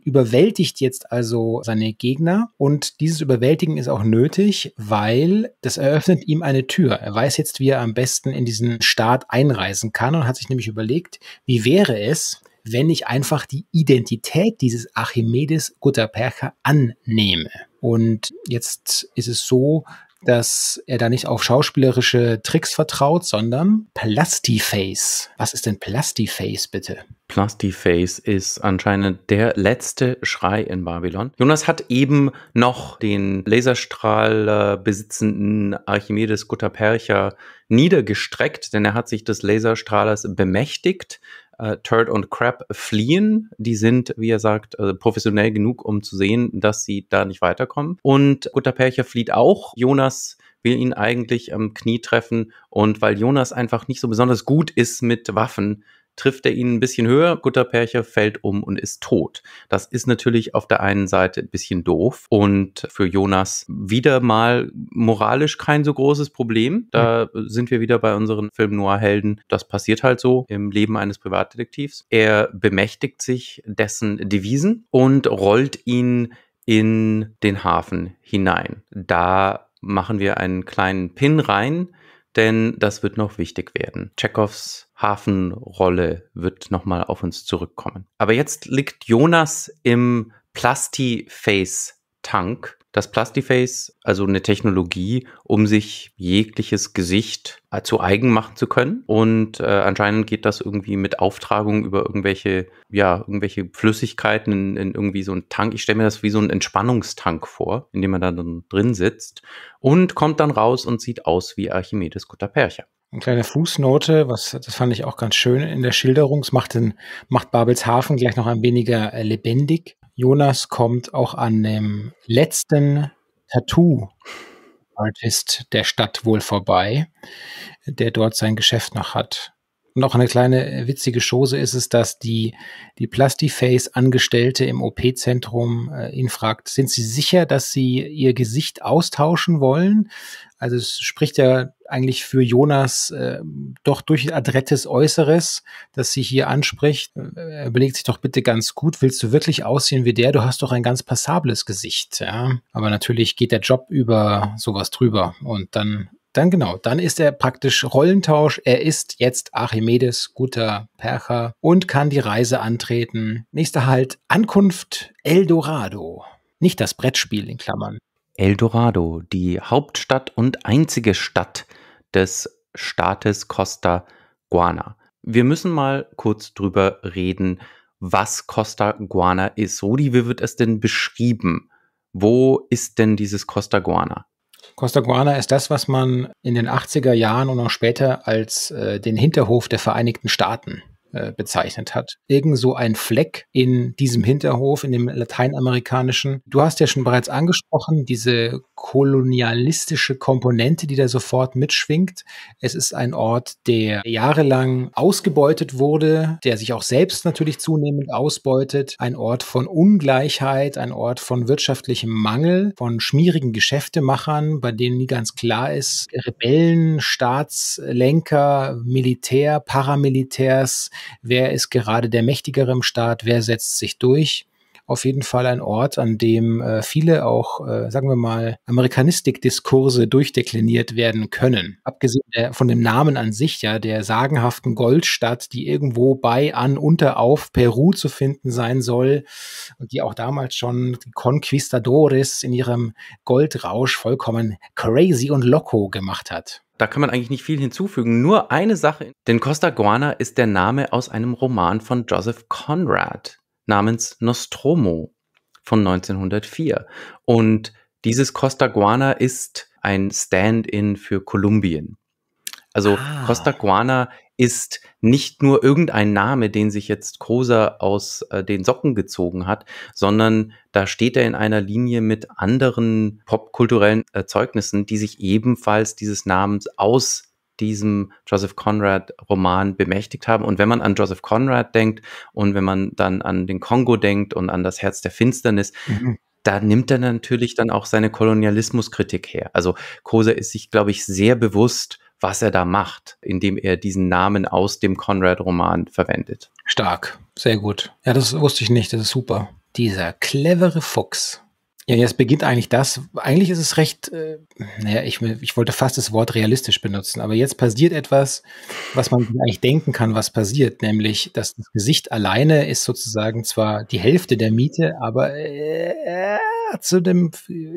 überwältigt jetzt also seine Gegner und und dieses Überwältigen ist auch nötig, weil das eröffnet ihm eine Tür. Er weiß jetzt, wie er am besten in diesen Staat einreisen kann und hat sich nämlich überlegt, wie wäre es, wenn ich einfach die Identität dieses Archimedes Guttapercha annehme. Und jetzt ist es so, dass er da nicht auf schauspielerische Tricks vertraut, sondern Plastiface. Was ist denn Plastiface bitte? Plastiface ist anscheinend der letzte Schrei in Babylon. Jonas hat eben noch den Laserstrahl besitzenden Archimedes Guttapercha niedergestreckt, denn er hat sich des Laserstrahlers bemächtigt, äh, Turd und Crab fliehen. Die sind, wie er sagt, äh, professionell genug, um zu sehen, dass sie da nicht weiterkommen. Und Guter Percher flieht auch. Jonas will ihn eigentlich am Knie treffen. Und weil Jonas einfach nicht so besonders gut ist mit Waffen, trifft er ihn ein bisschen höher, Gutterpercher fällt um und ist tot. Das ist natürlich auf der einen Seite ein bisschen doof und für Jonas wieder mal moralisch kein so großes Problem. Da mhm. sind wir wieder bei unseren Film Noir-Helden. Das passiert halt so im Leben eines Privatdetektivs. Er bemächtigt sich dessen Devisen und rollt ihn in den Hafen hinein. Da machen wir einen kleinen Pin rein denn das wird noch wichtig werden. Tschechows Hafenrolle wird nochmal auf uns zurückkommen. Aber jetzt liegt Jonas im Plasti-Face-Tank dass Plastiface also eine Technologie, um sich jegliches Gesicht äh, zu eigen machen zu können. Und äh, anscheinend geht das irgendwie mit Auftragung über irgendwelche, ja, irgendwelche Flüssigkeiten in, in irgendwie so einen Tank. Ich stelle mir das wie so einen Entspannungstank vor, in dem man dann drin sitzt und kommt dann raus und sieht aus wie Archimedes Kutapercha. Eine kleine Fußnote, was, das fand ich auch ganz schön in der Schilderung. Es macht, den, macht Babelshafen gleich noch ein weniger äh, lebendig. Jonas kommt auch an dem letzten Tattoo-Artist der Stadt wohl vorbei, der dort sein Geschäft noch hat. Noch eine kleine witzige Chose ist es, dass die, die Plastiface-Angestellte im OP-Zentrum äh, ihn fragt, sind Sie sicher, dass Sie Ihr Gesicht austauschen wollen? Also es spricht ja eigentlich für Jonas äh, doch durch adrettes Äußeres, dass sie hier anspricht. Äh, er überlegt sich doch bitte ganz gut, willst du wirklich aussehen wie der? Du hast doch ein ganz passables Gesicht. Ja? Aber natürlich geht der Job über sowas drüber und dann dann genau, dann ist er praktisch Rollentausch. Er ist jetzt Archimedes, guter Percher und kann die Reise antreten. Nächster Halt, Ankunft Eldorado. Nicht das Brettspiel in Klammern. Eldorado, die Hauptstadt und einzige Stadt des Staates Costa Guana. Wir müssen mal kurz drüber reden, was Costa Guana ist. Rudi, wie wird es denn beschrieben? Wo ist denn dieses Costa Guana? Costa Guana ist das, was man in den 80er Jahren und auch später als äh, den Hinterhof der Vereinigten Staaten äh, bezeichnet hat. Irgend so ein Fleck in diesem Hinterhof, in dem lateinamerikanischen. Du hast ja schon bereits angesprochen, diese kolonialistische Komponente, die da sofort mitschwingt. Es ist ein Ort, der jahrelang ausgebeutet wurde, der sich auch selbst natürlich zunehmend ausbeutet. Ein Ort von Ungleichheit, ein Ort von wirtschaftlichem Mangel, von schmierigen Geschäftemachern, bei denen nie ganz klar ist, Rebellen, Staatslenker, Militär, Paramilitärs, wer ist gerade der Mächtigere im Staat, wer setzt sich durch auf jeden Fall ein Ort, an dem äh, viele auch, äh, sagen wir mal, Amerikanistik-Diskurse durchdekliniert werden können. Abgesehen der, von dem Namen an sich, ja, der sagenhaften Goldstadt, die irgendwo bei, an, unter, auf Peru zu finden sein soll und die auch damals schon die Conquistadores in ihrem Goldrausch vollkommen crazy und loco gemacht hat. Da kann man eigentlich nicht viel hinzufügen. Nur eine Sache, denn Costa Guana ist der Name aus einem Roman von Joseph Conrad namens Nostromo von 1904. Und dieses Costa Guana ist ein Stand-in für Kolumbien. Also ah. Costa Guana ist nicht nur irgendein Name, den sich jetzt Kosa aus äh, den Socken gezogen hat, sondern da steht er in einer Linie mit anderen popkulturellen Erzeugnissen, die sich ebenfalls dieses Namens aus diesem Joseph Conrad-Roman bemächtigt haben. Und wenn man an Joseph Conrad denkt und wenn man dann an den Kongo denkt und an das Herz der Finsternis, mhm. da nimmt er natürlich dann auch seine Kolonialismuskritik her. Also Kose ist sich, glaube ich, sehr bewusst, was er da macht, indem er diesen Namen aus dem Conrad-Roman verwendet. Stark, sehr gut. Ja, das wusste ich nicht, das ist super. Dieser clevere Fuchs. Ja, jetzt beginnt eigentlich das. Eigentlich ist es recht, äh, naja, ich, ich wollte fast das Wort realistisch benutzen, aber jetzt passiert etwas, was man eigentlich denken kann, was passiert, nämlich dass das Gesicht alleine ist sozusagen zwar die Hälfte der Miete, aber äh, äh zu dem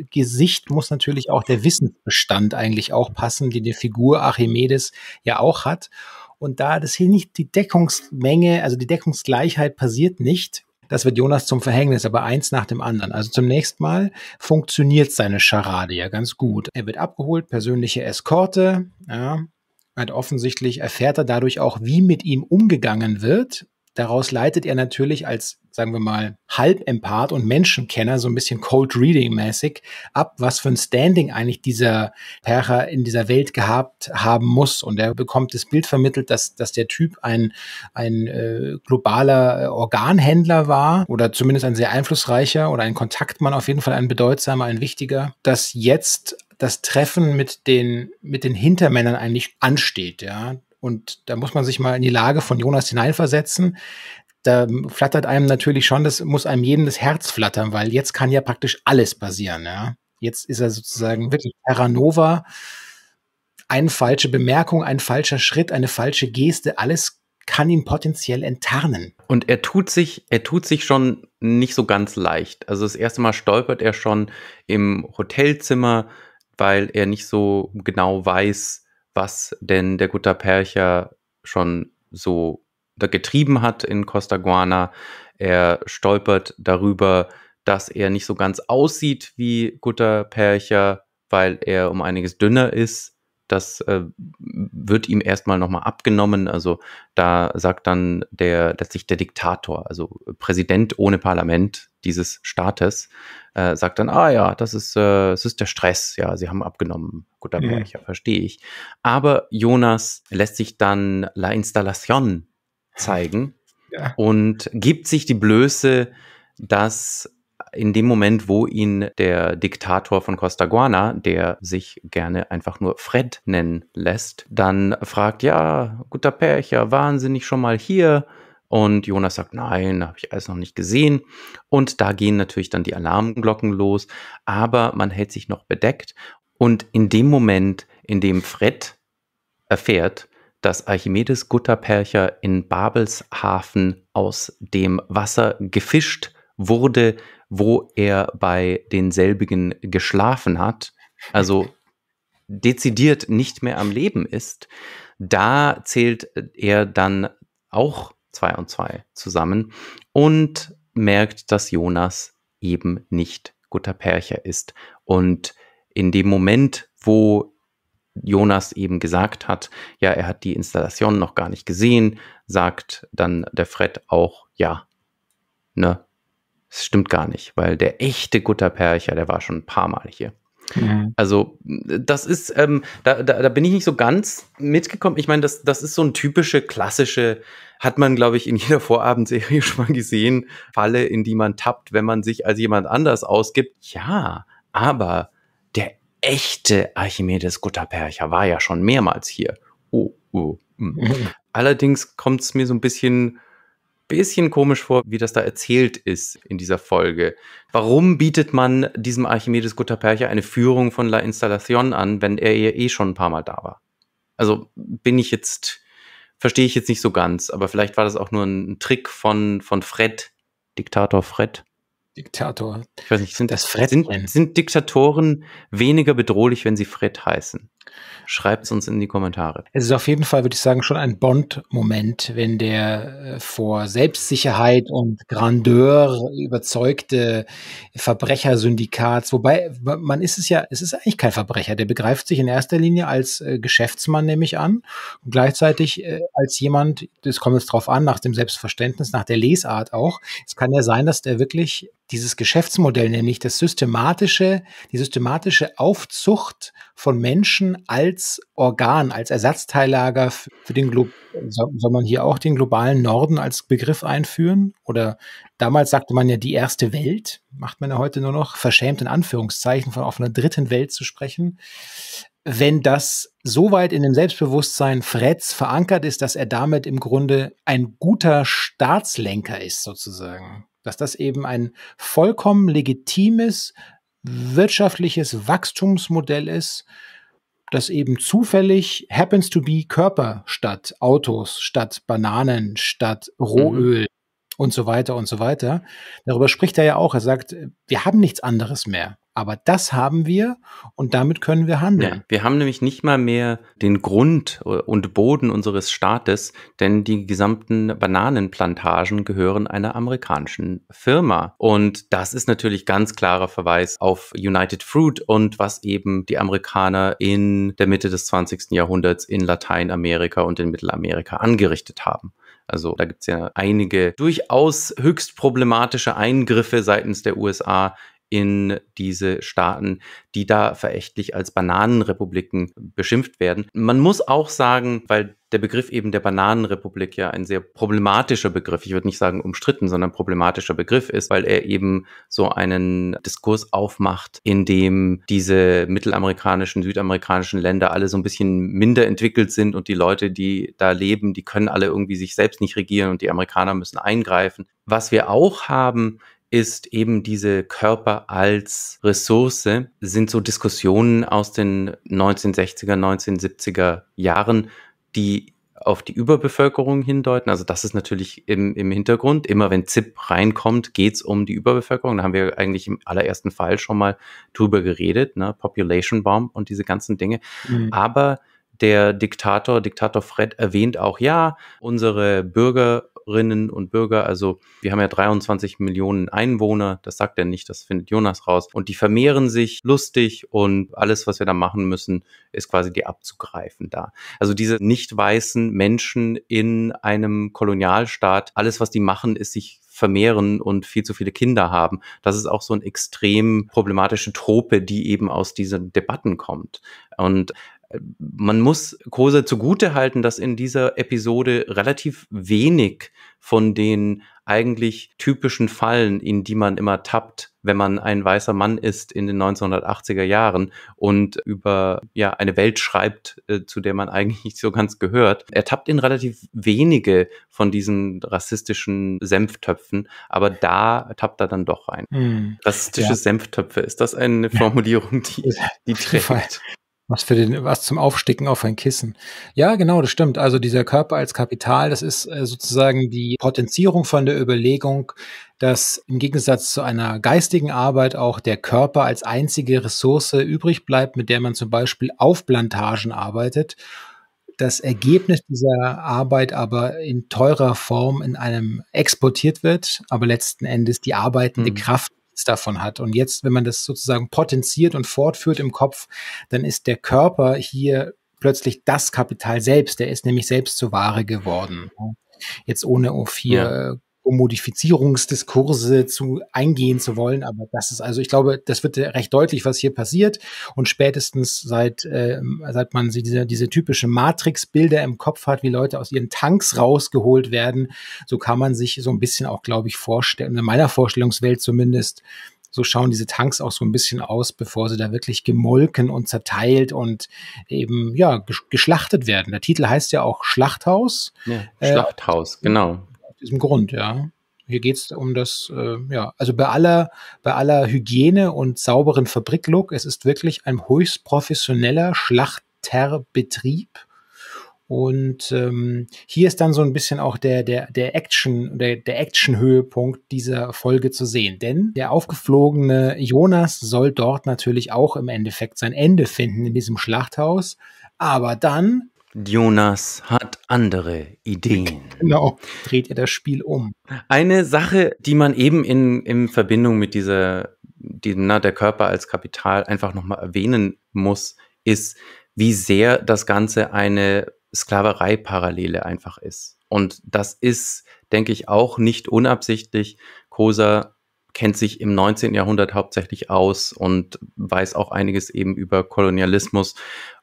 Gesicht muss natürlich auch der Wissensbestand eigentlich auch passen, den die Figur Archimedes ja auch hat. Und da das hier nicht die Deckungsmenge, also die Deckungsgleichheit passiert nicht, das wird Jonas zum Verhängnis, aber eins nach dem anderen. Also zunächst mal funktioniert seine Charade ja ganz gut. Er wird abgeholt, persönliche Eskorte, ja, Und offensichtlich erfährt er dadurch auch, wie mit ihm umgegangen wird daraus leitet er natürlich als, sagen wir mal, Halbempath und Menschenkenner, so ein bisschen Cold Reading-mäßig, ab, was für ein Standing eigentlich dieser Percher in dieser Welt gehabt haben muss. Und er bekommt das Bild vermittelt, dass, dass der Typ ein, ein äh, globaler äh, Organhändler war oder zumindest ein sehr einflussreicher oder ein Kontaktmann, auf jeden Fall ein bedeutsamer, ein wichtiger, dass jetzt das Treffen mit den, mit den Hintermännern eigentlich ansteht, ja. Und da muss man sich mal in die Lage von Jonas hineinversetzen. Da flattert einem natürlich schon, das muss einem jedem das Herz flattern, weil jetzt kann ja praktisch alles passieren. Ja? Jetzt ist er sozusagen wirklich Terra Nova. Eine falsche Bemerkung, ein falscher Schritt, eine falsche Geste, alles kann ihn potenziell enttarnen. Und er tut sich, er tut sich schon nicht so ganz leicht. Also das erste Mal stolpert er schon im Hotelzimmer, weil er nicht so genau weiß, was denn der Guter Percher schon so getrieben hat in Costa Guana. Er stolpert darüber, dass er nicht so ganz aussieht wie Guter Percher, weil er um einiges dünner ist. Das äh, wird ihm erstmal nochmal abgenommen. Also da sagt dann der letztlich der Diktator, also Präsident ohne Parlament, dieses Staates, äh, sagt dann, ah ja, das ist, äh, das ist der Stress, ja, sie haben abgenommen. Gut, dann mhm. ich ja, verstehe ich. Aber Jonas lässt sich dann La Installation zeigen ja. und gibt sich die Blöße, dass in dem Moment, wo ihn der Diktator von Costa Guana, der sich gerne einfach nur Fred nennen lässt, dann fragt, ja, guter Pärcher, wahnsinnig schon mal hier? Und Jonas sagt, nein, da habe ich alles noch nicht gesehen. Und da gehen natürlich dann die Alarmglocken los. Aber man hält sich noch bedeckt. Und in dem Moment, in dem Fred erfährt, dass Archimedes Gutterpercher in Babelshafen aus dem Wasser gefischt wurde, wo er bei denselbigen geschlafen hat, also dezidiert nicht mehr am Leben ist, da zählt er dann auch zwei und zwei zusammen und merkt, dass Jonas eben nicht guter Percher ist. Und in dem Moment, wo Jonas eben gesagt hat, ja, er hat die Installation noch gar nicht gesehen, sagt dann der Fred auch, ja, ne, es stimmt gar nicht, weil der echte Gutter Percher, der war schon ein paar Mal hier. Mhm. Also, das ist, ähm, da, da, da bin ich nicht so ganz mitgekommen. Ich meine, das, das ist so ein typische, klassische, hat man, glaube ich, in jeder Vorabendserie schon mal gesehen, Falle, in die man tappt, wenn man sich als jemand anders ausgibt. Ja, aber der echte Archimedes Gutterpercher war ja schon mehrmals hier. Oh, oh. Hm. Mhm. Allerdings kommt es mir so ein bisschen bisschen komisch vor, wie das da erzählt ist in dieser Folge. Warum bietet man diesem Archimedes Gutterpercher eine Führung von La Installation an, wenn er ja eh schon ein paar Mal da war? Also bin ich jetzt, verstehe ich jetzt nicht so ganz, aber vielleicht war das auch nur ein Trick von, von Fred, Diktator Fred. Diktator. Ich weiß nicht, sind, das sind, sind Diktatoren weniger bedrohlich, wenn sie Fred heißen? Schreibt es uns in die Kommentare. Es ist auf jeden Fall, würde ich sagen, schon ein Bond-Moment, wenn der äh, vor Selbstsicherheit und Grandeur überzeugte Verbrechersyndikats, wobei man ist es ja, es ist eigentlich kein Verbrecher, der begreift sich in erster Linie als äh, Geschäftsmann, nämlich an, und gleichzeitig äh, als jemand, das kommt jetzt drauf an, nach dem Selbstverständnis, nach der Lesart auch. Es kann ja sein, dass der wirklich dieses Geschäftsmodell, nämlich das systematische, die systematische Aufzucht von Menschen als Organ, als Ersatzteillager für den Glo soll, man hier auch den globalen Norden als Begriff einführen? Oder damals sagte man ja die erste Welt, macht man ja heute nur noch verschämt in Anführungszeichen von auf einer dritten Welt zu sprechen. Wenn das so weit in dem Selbstbewusstsein Fretz verankert ist, dass er damit im Grunde ein guter Staatslenker ist sozusagen, dass das eben ein vollkommen legitimes wirtschaftliches Wachstumsmodell ist, das eben zufällig happens to be Körper statt Autos, statt Bananen, statt Rohöl, mhm und so weiter und so weiter. Darüber spricht er ja auch. Er sagt, wir haben nichts anderes mehr. Aber das haben wir und damit können wir handeln. Ja, wir haben nämlich nicht mal mehr den Grund und Boden unseres Staates, denn die gesamten Bananenplantagen gehören einer amerikanischen Firma. Und das ist natürlich ganz klarer Verweis auf United Fruit und was eben die Amerikaner in der Mitte des 20. Jahrhunderts in Lateinamerika und in Mittelamerika angerichtet haben. Also da gibt es ja einige durchaus höchst problematische Eingriffe seitens der USA in diese Staaten, die da verächtlich als Bananenrepubliken beschimpft werden. Man muss auch sagen, weil der Begriff eben der Bananenrepublik ja ein sehr problematischer Begriff, ich würde nicht sagen umstritten, sondern problematischer Begriff ist, weil er eben so einen Diskurs aufmacht, in dem diese mittelamerikanischen, südamerikanischen Länder alle so ein bisschen minder entwickelt sind und die Leute, die da leben, die können alle irgendwie sich selbst nicht regieren und die Amerikaner müssen eingreifen. Was wir auch haben, ist eben diese Körper als Ressource, sind so Diskussionen aus den 1960er, 1970er Jahren, die auf die Überbevölkerung hindeuten. Also das ist natürlich im, im Hintergrund. Immer wenn ZIP reinkommt, geht es um die Überbevölkerung. Da haben wir eigentlich im allerersten Fall schon mal drüber geredet, ne? Population Bomb und diese ganzen Dinge. Mhm. Aber der Diktator, Diktator Fred erwähnt auch, ja, unsere Bürger Bürgerinnen und Bürger. Also wir haben ja 23 Millionen Einwohner. Das sagt er nicht, das findet Jonas raus. Und die vermehren sich lustig und alles, was wir da machen müssen, ist quasi die abzugreifen da. Also diese nicht weißen Menschen in einem Kolonialstaat, alles, was die machen, ist sich vermehren und viel zu viele Kinder haben. Das ist auch so eine extrem problematische Trope, die eben aus diesen Debatten kommt. Und man muss Kose zugute halten, dass in dieser Episode relativ wenig von den eigentlich typischen Fallen, in die man immer tappt, wenn man ein weißer Mann ist in den 1980er Jahren und über ja eine Welt schreibt, äh, zu der man eigentlich nicht so ganz gehört. Er tappt in relativ wenige von diesen rassistischen Senftöpfen, aber da tappt er dann doch rein. Hm. Rassistische ja. Senftöpfe, ist das eine Formulierung, die, die trägt? Was für den, was zum Aufsticken auf ein Kissen. Ja, genau, das stimmt. Also dieser Körper als Kapital, das ist äh, sozusagen die Potenzierung von der Überlegung, dass im Gegensatz zu einer geistigen Arbeit auch der Körper als einzige Ressource übrig bleibt, mit der man zum Beispiel auf Plantagen arbeitet. Das Ergebnis dieser Arbeit aber in teurer Form in einem exportiert wird, aber letzten Endes die arbeitende mhm. Kraft nichts davon hat. Und jetzt, wenn man das sozusagen potenziert und fortführt im Kopf, dann ist der Körper hier plötzlich das Kapital selbst. Der ist nämlich selbst zur Ware geworden. Jetzt ohne O4 ja. Äh, um Modifizierungsdiskurse zu eingehen zu wollen. Aber das ist also, ich glaube, das wird recht deutlich, was hier passiert. Und spätestens seit, äh, seit man diese, diese typische Matrix-Bilder im Kopf hat, wie Leute aus ihren Tanks rausgeholt werden, so kann man sich so ein bisschen auch, glaube ich, vorstellen, in meiner Vorstellungswelt zumindest, so schauen diese Tanks auch so ein bisschen aus, bevor sie da wirklich gemolken und zerteilt und eben ja geschlachtet werden. Der Titel heißt ja auch Schlachthaus. Ja, äh, Schlachthaus, genau diesem Grund, ja. Hier geht es um das, äh, ja, also bei aller, bei aller Hygiene und sauberen Fabriklook, es ist wirklich ein höchst professioneller Schlachterbetrieb. Und ähm, hier ist dann so ein bisschen auch der, der, der Action, der, der Action-Höhepunkt dieser Folge zu sehen. Denn der aufgeflogene Jonas soll dort natürlich auch im Endeffekt sein Ende finden in diesem Schlachthaus. Aber dann Jonas hat andere Ideen. Genau, dreht ihr das Spiel um. Eine Sache, die man eben in, in Verbindung mit dieser, die, na, der Körper als Kapital einfach nochmal erwähnen muss, ist, wie sehr das Ganze eine Sklaverei-Parallele einfach ist. Und das ist, denke ich, auch nicht unabsichtlich. Kosa kennt sich im 19. Jahrhundert hauptsächlich aus und weiß auch einiges eben über Kolonialismus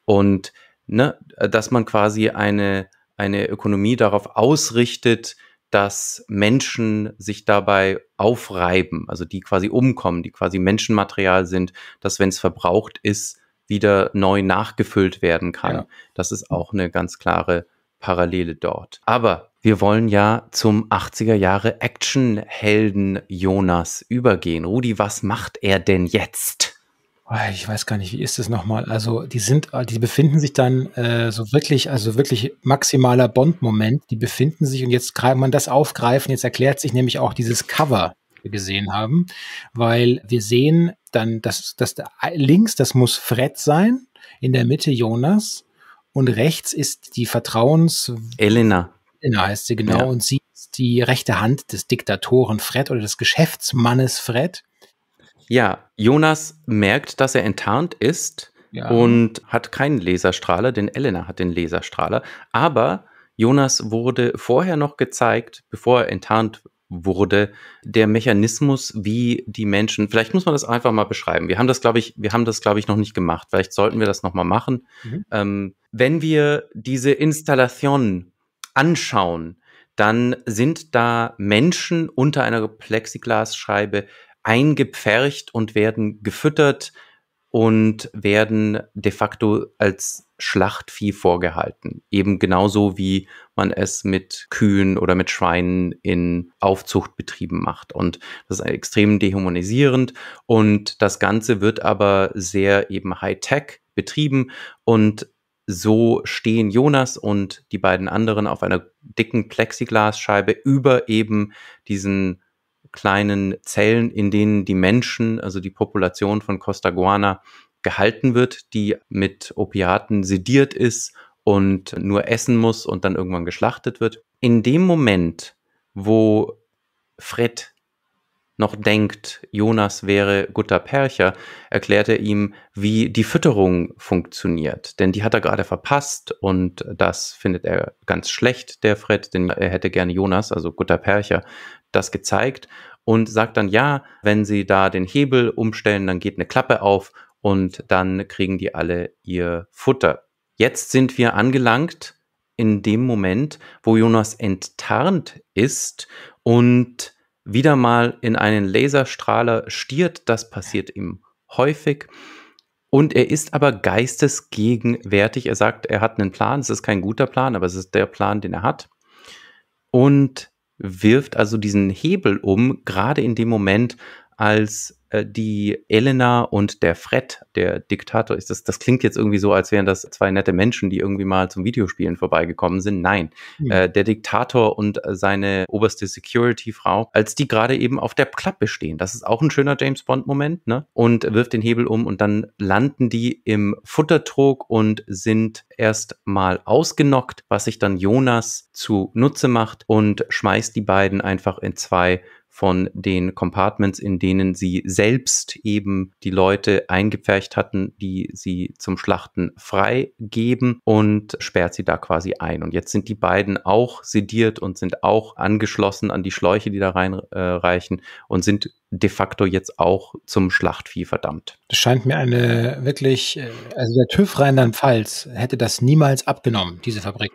und ne, dass man quasi eine, eine Ökonomie darauf ausrichtet, dass Menschen sich dabei aufreiben, also die quasi umkommen, die quasi Menschenmaterial sind, dass wenn es verbraucht ist, wieder neu nachgefüllt werden kann. Ja. Das ist auch eine ganz klare Parallele dort. Aber wir wollen ja zum 80er Jahre Actionhelden Jonas übergehen. Rudi, was macht er denn jetzt? Ah, ich weiß gar nicht, wie ist das nochmal? Also, die sind, äh, die befinden sich dann äh, so wirklich, also wirklich maximaler Bond-Moment. Die befinden sich und jetzt kann man das aufgreifen. Jetzt erklärt sich nämlich auch dieses Cover, wir gesehen haben, weil wir sehen dann, dass, dass links, das muss Fred sein, in der Mitte Jonas und rechts ist die Vertrauens. Elena. Elena heißt sie genau ja. und sie ist die rechte Hand des Diktatoren Fred oder des Geschäftsmannes Fred. Ja, Jonas merkt, dass er enttarnt ist ja. und hat keinen Laserstrahler, denn Elena hat den Laserstrahler. Aber Jonas wurde vorher noch gezeigt, bevor er enttarnt wurde, der Mechanismus, wie die Menschen, vielleicht muss man das einfach mal beschreiben. Wir haben das, glaube ich, wir haben das, glaube ich, noch nicht gemacht. Vielleicht sollten wir das nochmal machen. Mhm. Ähm, wenn wir diese Installation anschauen, dann sind da Menschen unter einer Plexiglasscheibe eingepfercht und werden gefüttert und werden de facto als Schlachtvieh vorgehalten. Eben genauso wie man es mit Kühen oder mit Schweinen in Aufzuchtbetrieben macht. Und das ist extrem dehumanisierend. Und das Ganze wird aber sehr eben Hightech betrieben. Und so stehen Jonas und die beiden anderen auf einer dicken Plexiglasscheibe über eben diesen kleinen Zellen, in denen die Menschen, also die Population von Costa Guana, gehalten wird, die mit Opiaten sediert ist und nur essen muss und dann irgendwann geschlachtet wird. In dem Moment, wo Fred noch denkt, Jonas wäre guter Percher, erklärt er ihm, wie die Fütterung funktioniert. Denn die hat er gerade verpasst und das findet er ganz schlecht, der Fred, denn er hätte gerne Jonas, also guter Percher, das gezeigt und sagt dann, ja, wenn sie da den Hebel umstellen, dann geht eine Klappe auf und dann kriegen die alle ihr Futter. Jetzt sind wir angelangt in dem Moment, wo Jonas enttarnt ist und wieder mal in einen Laserstrahler stiert. Das passiert ihm häufig. Und er ist aber geistesgegenwärtig. Er sagt, er hat einen Plan. Es ist kein guter Plan, aber es ist der Plan, den er hat. Und wirft also diesen Hebel um, gerade in dem Moment, als äh, die Elena und der Fred, der Diktator ist. Das, das klingt jetzt irgendwie so, als wären das zwei nette Menschen, die irgendwie mal zum Videospielen vorbeigekommen sind. Nein, mhm. äh, der Diktator und äh, seine oberste Security-Frau, als die gerade eben auf der Klappe stehen. Das ist auch ein schöner James Bond-Moment, ne? Und wirft den Hebel um und dann landen die im Futtertrog und sind erstmal ausgenockt, was sich dann Jonas zunutze macht und schmeißt die beiden einfach in zwei von den Compartments, in denen sie selbst eben die Leute eingepfercht hatten, die sie zum Schlachten freigeben und sperrt sie da quasi ein. Und jetzt sind die beiden auch sediert und sind auch angeschlossen an die Schläuche, die da reinreichen äh, und sind de facto jetzt auch zum Schlachtvieh verdammt. Das scheint mir eine wirklich, äh, also der TÜV Rheinland-Pfalz hätte das niemals abgenommen, diese Fabrik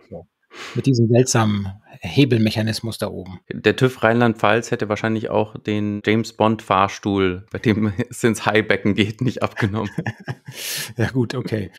mit diesen seltsamen Hebelmechanismus da oben. Der TÜV Rheinland-Pfalz hätte wahrscheinlich auch den James Bond-Fahrstuhl, bei dem es ins Highbecken geht, nicht abgenommen. ja, gut, okay.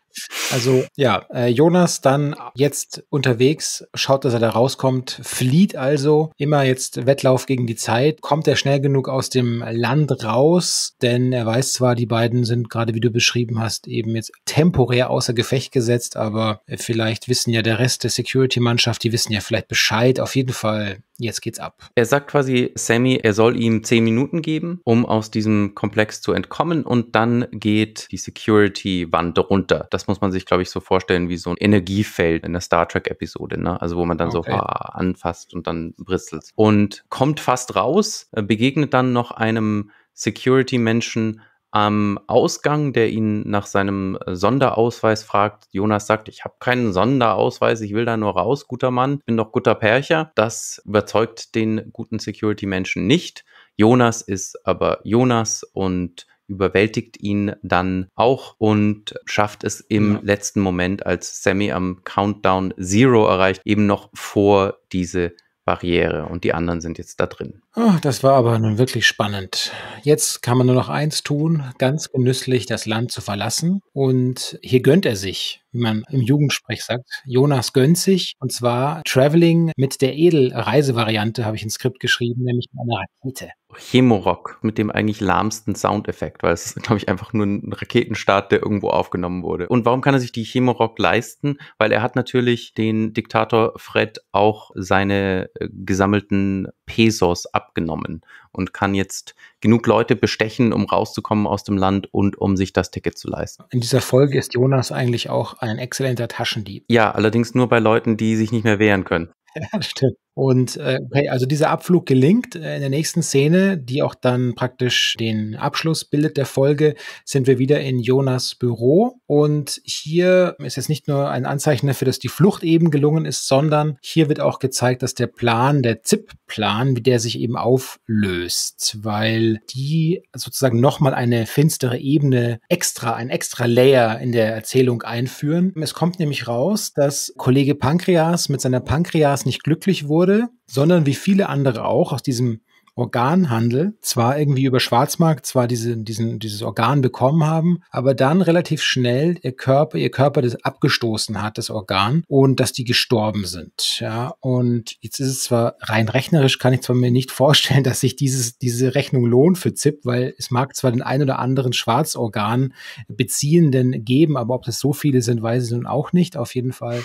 Also ja, äh, Jonas dann jetzt unterwegs, schaut, dass er da rauskommt, flieht also immer jetzt Wettlauf gegen die Zeit, kommt er schnell genug aus dem Land raus, denn er weiß zwar, die beiden sind gerade, wie du beschrieben hast, eben jetzt temporär außer Gefecht gesetzt, aber vielleicht wissen ja der Rest der Security-Mannschaft, die wissen ja vielleicht Bescheid Zeit auf jeden Fall, jetzt geht's ab. Er sagt quasi Sammy, er soll ihm zehn Minuten geben, um aus diesem Komplex zu entkommen und dann geht die Security-Wand runter. Das muss man sich, glaube ich, so vorstellen wie so ein Energiefeld in der Star Trek-Episode, ne? Also wo man dann okay. so ah, anfasst und dann bristelt. Und kommt fast raus, äh, begegnet dann noch einem Security-Menschen am Ausgang, der ihn nach seinem äh, Sonderausweis fragt. Jonas sagt, ich habe keinen Sonderausweis, ich will da nur raus, guter Mann, bin doch guter Percher. Das überzeugt den guten Security-Menschen nicht. Jonas ist aber Jonas und überwältigt ihn dann auch und schafft es im ja. letzten Moment, als Sammy am Countdown Zero erreicht, eben noch vor diese Barriere und die anderen sind jetzt da drin. Oh, das war aber nun wirklich spannend. Jetzt kann man nur noch eins tun, ganz genüsslich das Land zu verlassen. Und hier gönnt er sich, wie man im Jugendsprech sagt. Jonas gönnt sich. Und zwar Traveling mit der Edelreisevariante habe ich ein Skript geschrieben, nämlich mit einer Rakete. Chemorock mit dem eigentlich lahmsten Soundeffekt, weil es ist, glaube ich, einfach nur ein Raketenstart, der irgendwo aufgenommen wurde. Und warum kann er sich die Chemorock leisten? Weil er hat natürlich den Diktator Fred auch seine äh, gesammelten Pesos abgenommen und kann jetzt genug Leute bestechen, um rauszukommen aus dem Land und um sich das Ticket zu leisten. In dieser Folge ist Jonas eigentlich auch ein exzellenter Taschendieb. Ja, allerdings nur bei Leuten, die sich nicht mehr wehren können. Ja, stimmt. Und äh, okay, also dieser Abflug gelingt. Äh, in der nächsten Szene, die auch dann praktisch den Abschluss bildet der Folge, sind wir wieder in Jonas Büro. Und hier ist jetzt nicht nur ein Anzeichen dafür, dass die Flucht eben gelungen ist, sondern hier wird auch gezeigt, dass der Plan, der ZIP-Plan, wie der sich eben auflöst, weil die sozusagen nochmal eine finstere Ebene extra, ein extra Layer in der Erzählung einführen. Es kommt nämlich raus, dass Kollege Pankreas mit seiner Pankreas nicht glücklich wurde wurde, sondern wie viele andere auch aus diesem Organhandel zwar irgendwie über Schwarzmarkt zwar diese, diesen, dieses Organ bekommen haben, aber dann relativ schnell ihr Körper, ihr Körper das abgestoßen hat, das Organ, und dass die gestorben sind. Ja, und jetzt ist es zwar rein rechnerisch, kann ich zwar mir nicht vorstellen, dass sich dieses, diese Rechnung lohnt für ZIP, weil es mag zwar den ein oder anderen Schwarzorgan beziehenden geben, aber ob das so viele sind, weiß ich nun auch nicht. Auf jeden Fall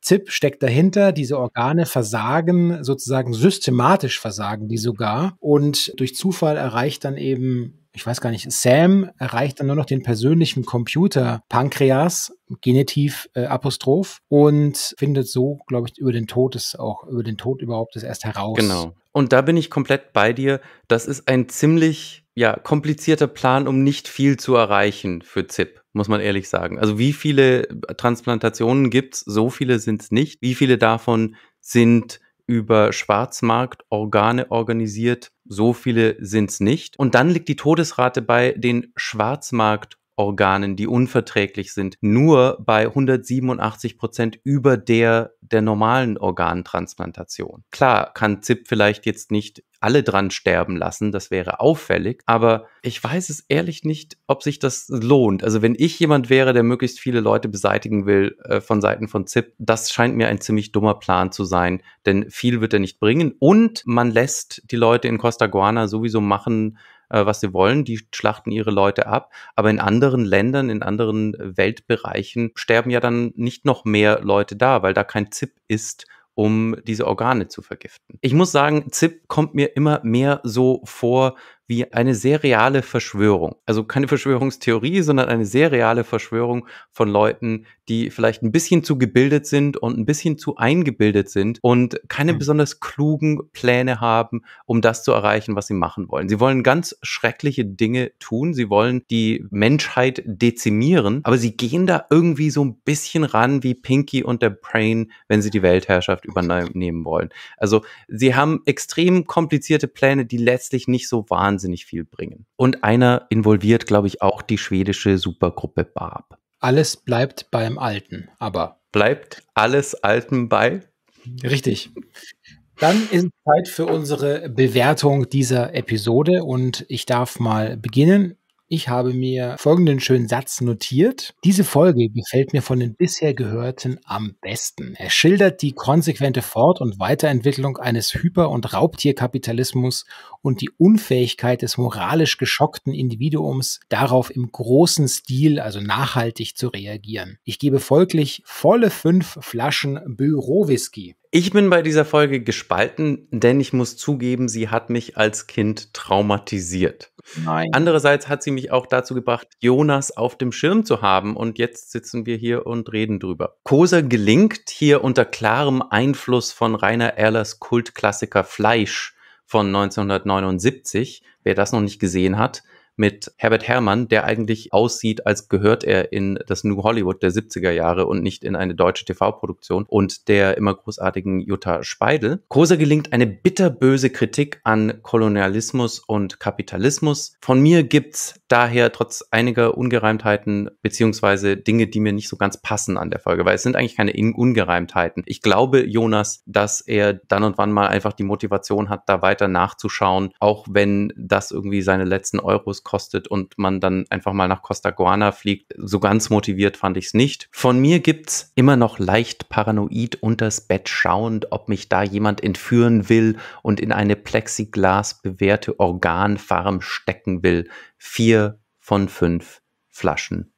ZIP steckt dahinter. Diese mhm. Organe versagen sozusagen systematisch versagen die sogar und durch Zufall erreicht dann eben ich weiß gar nicht, Sam erreicht dann nur noch den persönlichen Computer Pankreas, Genitiv, äh, Apostroph und findet so, glaube ich, über den Tod ist auch, über den Tod überhaupt ist erst heraus. Genau. Und da bin ich komplett bei dir. Das ist ein ziemlich ja, komplizierter Plan, um nicht viel zu erreichen für ZIP, muss man ehrlich sagen. Also wie viele Transplantationen gibt es? So viele sind es nicht. Wie viele davon sind über Schwarzmarktorgane organisiert. So viele sind es nicht. Und dann liegt die Todesrate bei den Schwarzmarktorganen, die unverträglich sind, nur bei 187 Prozent über der der normalen Organtransplantation. Klar kann ZIP vielleicht jetzt nicht alle dran sterben lassen. Das wäre auffällig. Aber ich weiß es ehrlich nicht, ob sich das lohnt. Also wenn ich jemand wäre, der möglichst viele Leute beseitigen will äh, von Seiten von ZIP, das scheint mir ein ziemlich dummer Plan zu sein, denn viel wird er nicht bringen. Und man lässt die Leute in Costa Guana sowieso machen, äh, was sie wollen. Die schlachten ihre Leute ab. Aber in anderen Ländern, in anderen Weltbereichen sterben ja dann nicht noch mehr Leute da, weil da kein ZIP ist, um diese Organe zu vergiften. Ich muss sagen, ZIP kommt mir immer mehr so vor wie eine sehr reale Verschwörung. Also keine Verschwörungstheorie, sondern eine sehr reale Verschwörung von Leuten, die vielleicht ein bisschen zu gebildet sind und ein bisschen zu eingebildet sind und keine mhm. besonders klugen Pläne haben, um das zu erreichen, was sie machen wollen. Sie wollen ganz schreckliche Dinge tun. Sie wollen die Menschheit dezimieren, aber sie gehen da irgendwie so ein bisschen ran wie Pinky und der Brain, wenn sie die Weltherrschaft übernehmen wollen. Also sie haben extrem komplizierte Pläne, die letztlich nicht so wahnsinnig wahnsinnig viel bringen. Und einer involviert, glaube ich, auch die schwedische Supergruppe Barb. Alles bleibt beim Alten, aber. Bleibt alles Alten bei? Richtig. Dann ist Zeit für unsere Bewertung dieser Episode und ich darf mal beginnen. Ich habe mir folgenden schönen Satz notiert. Diese Folge gefällt mir von den bisher gehörten am besten. Er schildert die konsequente Fort- und Weiterentwicklung eines Hyper- und Raubtierkapitalismus und die Unfähigkeit des moralisch geschockten Individuums, darauf im großen Stil, also nachhaltig zu reagieren. Ich gebe folglich volle fünf Flaschen Bürowhisky. Ich bin bei dieser Folge gespalten, denn ich muss zugeben, sie hat mich als Kind traumatisiert. Nein. Andererseits hat sie mich auch dazu gebracht, Jonas auf dem Schirm zu haben und jetzt sitzen wir hier und reden drüber. Kosa gelingt hier unter klarem Einfluss von Rainer Erlers Kultklassiker Fleisch von 1979. Wer das noch nicht gesehen hat, mit Herbert Herrmann, der eigentlich aussieht, als gehört er in das New Hollywood der 70er Jahre und nicht in eine deutsche TV-Produktion und der immer großartigen Jutta Speidel. Kosa gelingt eine bitterböse Kritik an Kolonialismus und Kapitalismus. Von mir gibt's daher trotz einiger Ungereimtheiten beziehungsweise Dinge, die mir nicht so ganz passen an der Folge, weil es sind eigentlich keine Ungereimtheiten. Ich glaube, Jonas, dass er dann und wann mal einfach die Motivation hat, da weiter nachzuschauen, auch wenn das irgendwie seine letzten Euros kostet und man dann einfach mal nach Costa Guana fliegt. So ganz motiviert fand ich es nicht. Von mir gibt es immer noch leicht paranoid unters Bett schauend, ob mich da jemand entführen will und in eine Plexiglas bewährte Organfarm stecken will. Vier von fünf Flaschen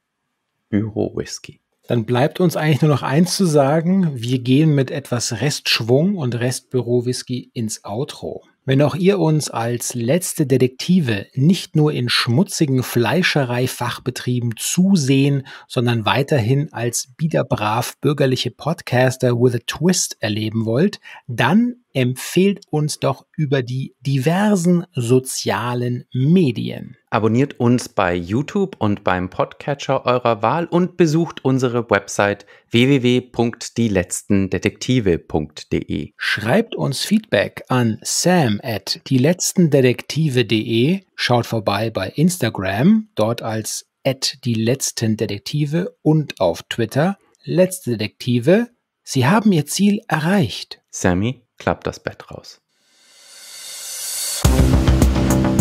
Büro-Whisky. Dann bleibt uns eigentlich nur noch eins zu sagen. Wir gehen mit etwas Restschwung und Restbüro-Whisky ins Outro. Wenn auch ihr uns als letzte Detektive nicht nur in schmutzigen Fleischereifachbetrieben zusehen, sondern weiterhin als biederbrav bürgerliche Podcaster with a Twist erleben wollt, dann empfehlt uns doch über die diversen sozialen Medien. Abonniert uns bei YouTube und beim Podcatcher eurer Wahl und besucht unsere Website www.dieletztendetektive.de. Schreibt uns Feedback an sam at dieletztendetektive.de. Schaut vorbei bei Instagram, dort als at dieletztendetektive und auf Twitter letzte Detektive. Sie haben ihr Ziel erreicht. Sammy, klappt das Bett raus.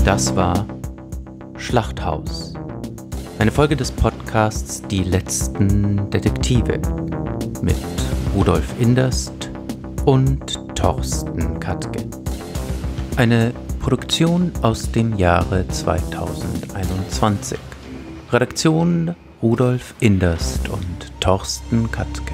Das war Schlachthaus. Eine Folge des Podcasts Die letzten Detektive mit Rudolf Inderst und Thorsten Katke. Eine Produktion aus dem Jahre 2021. Redaktion Rudolf Inderst und Thorsten Katke.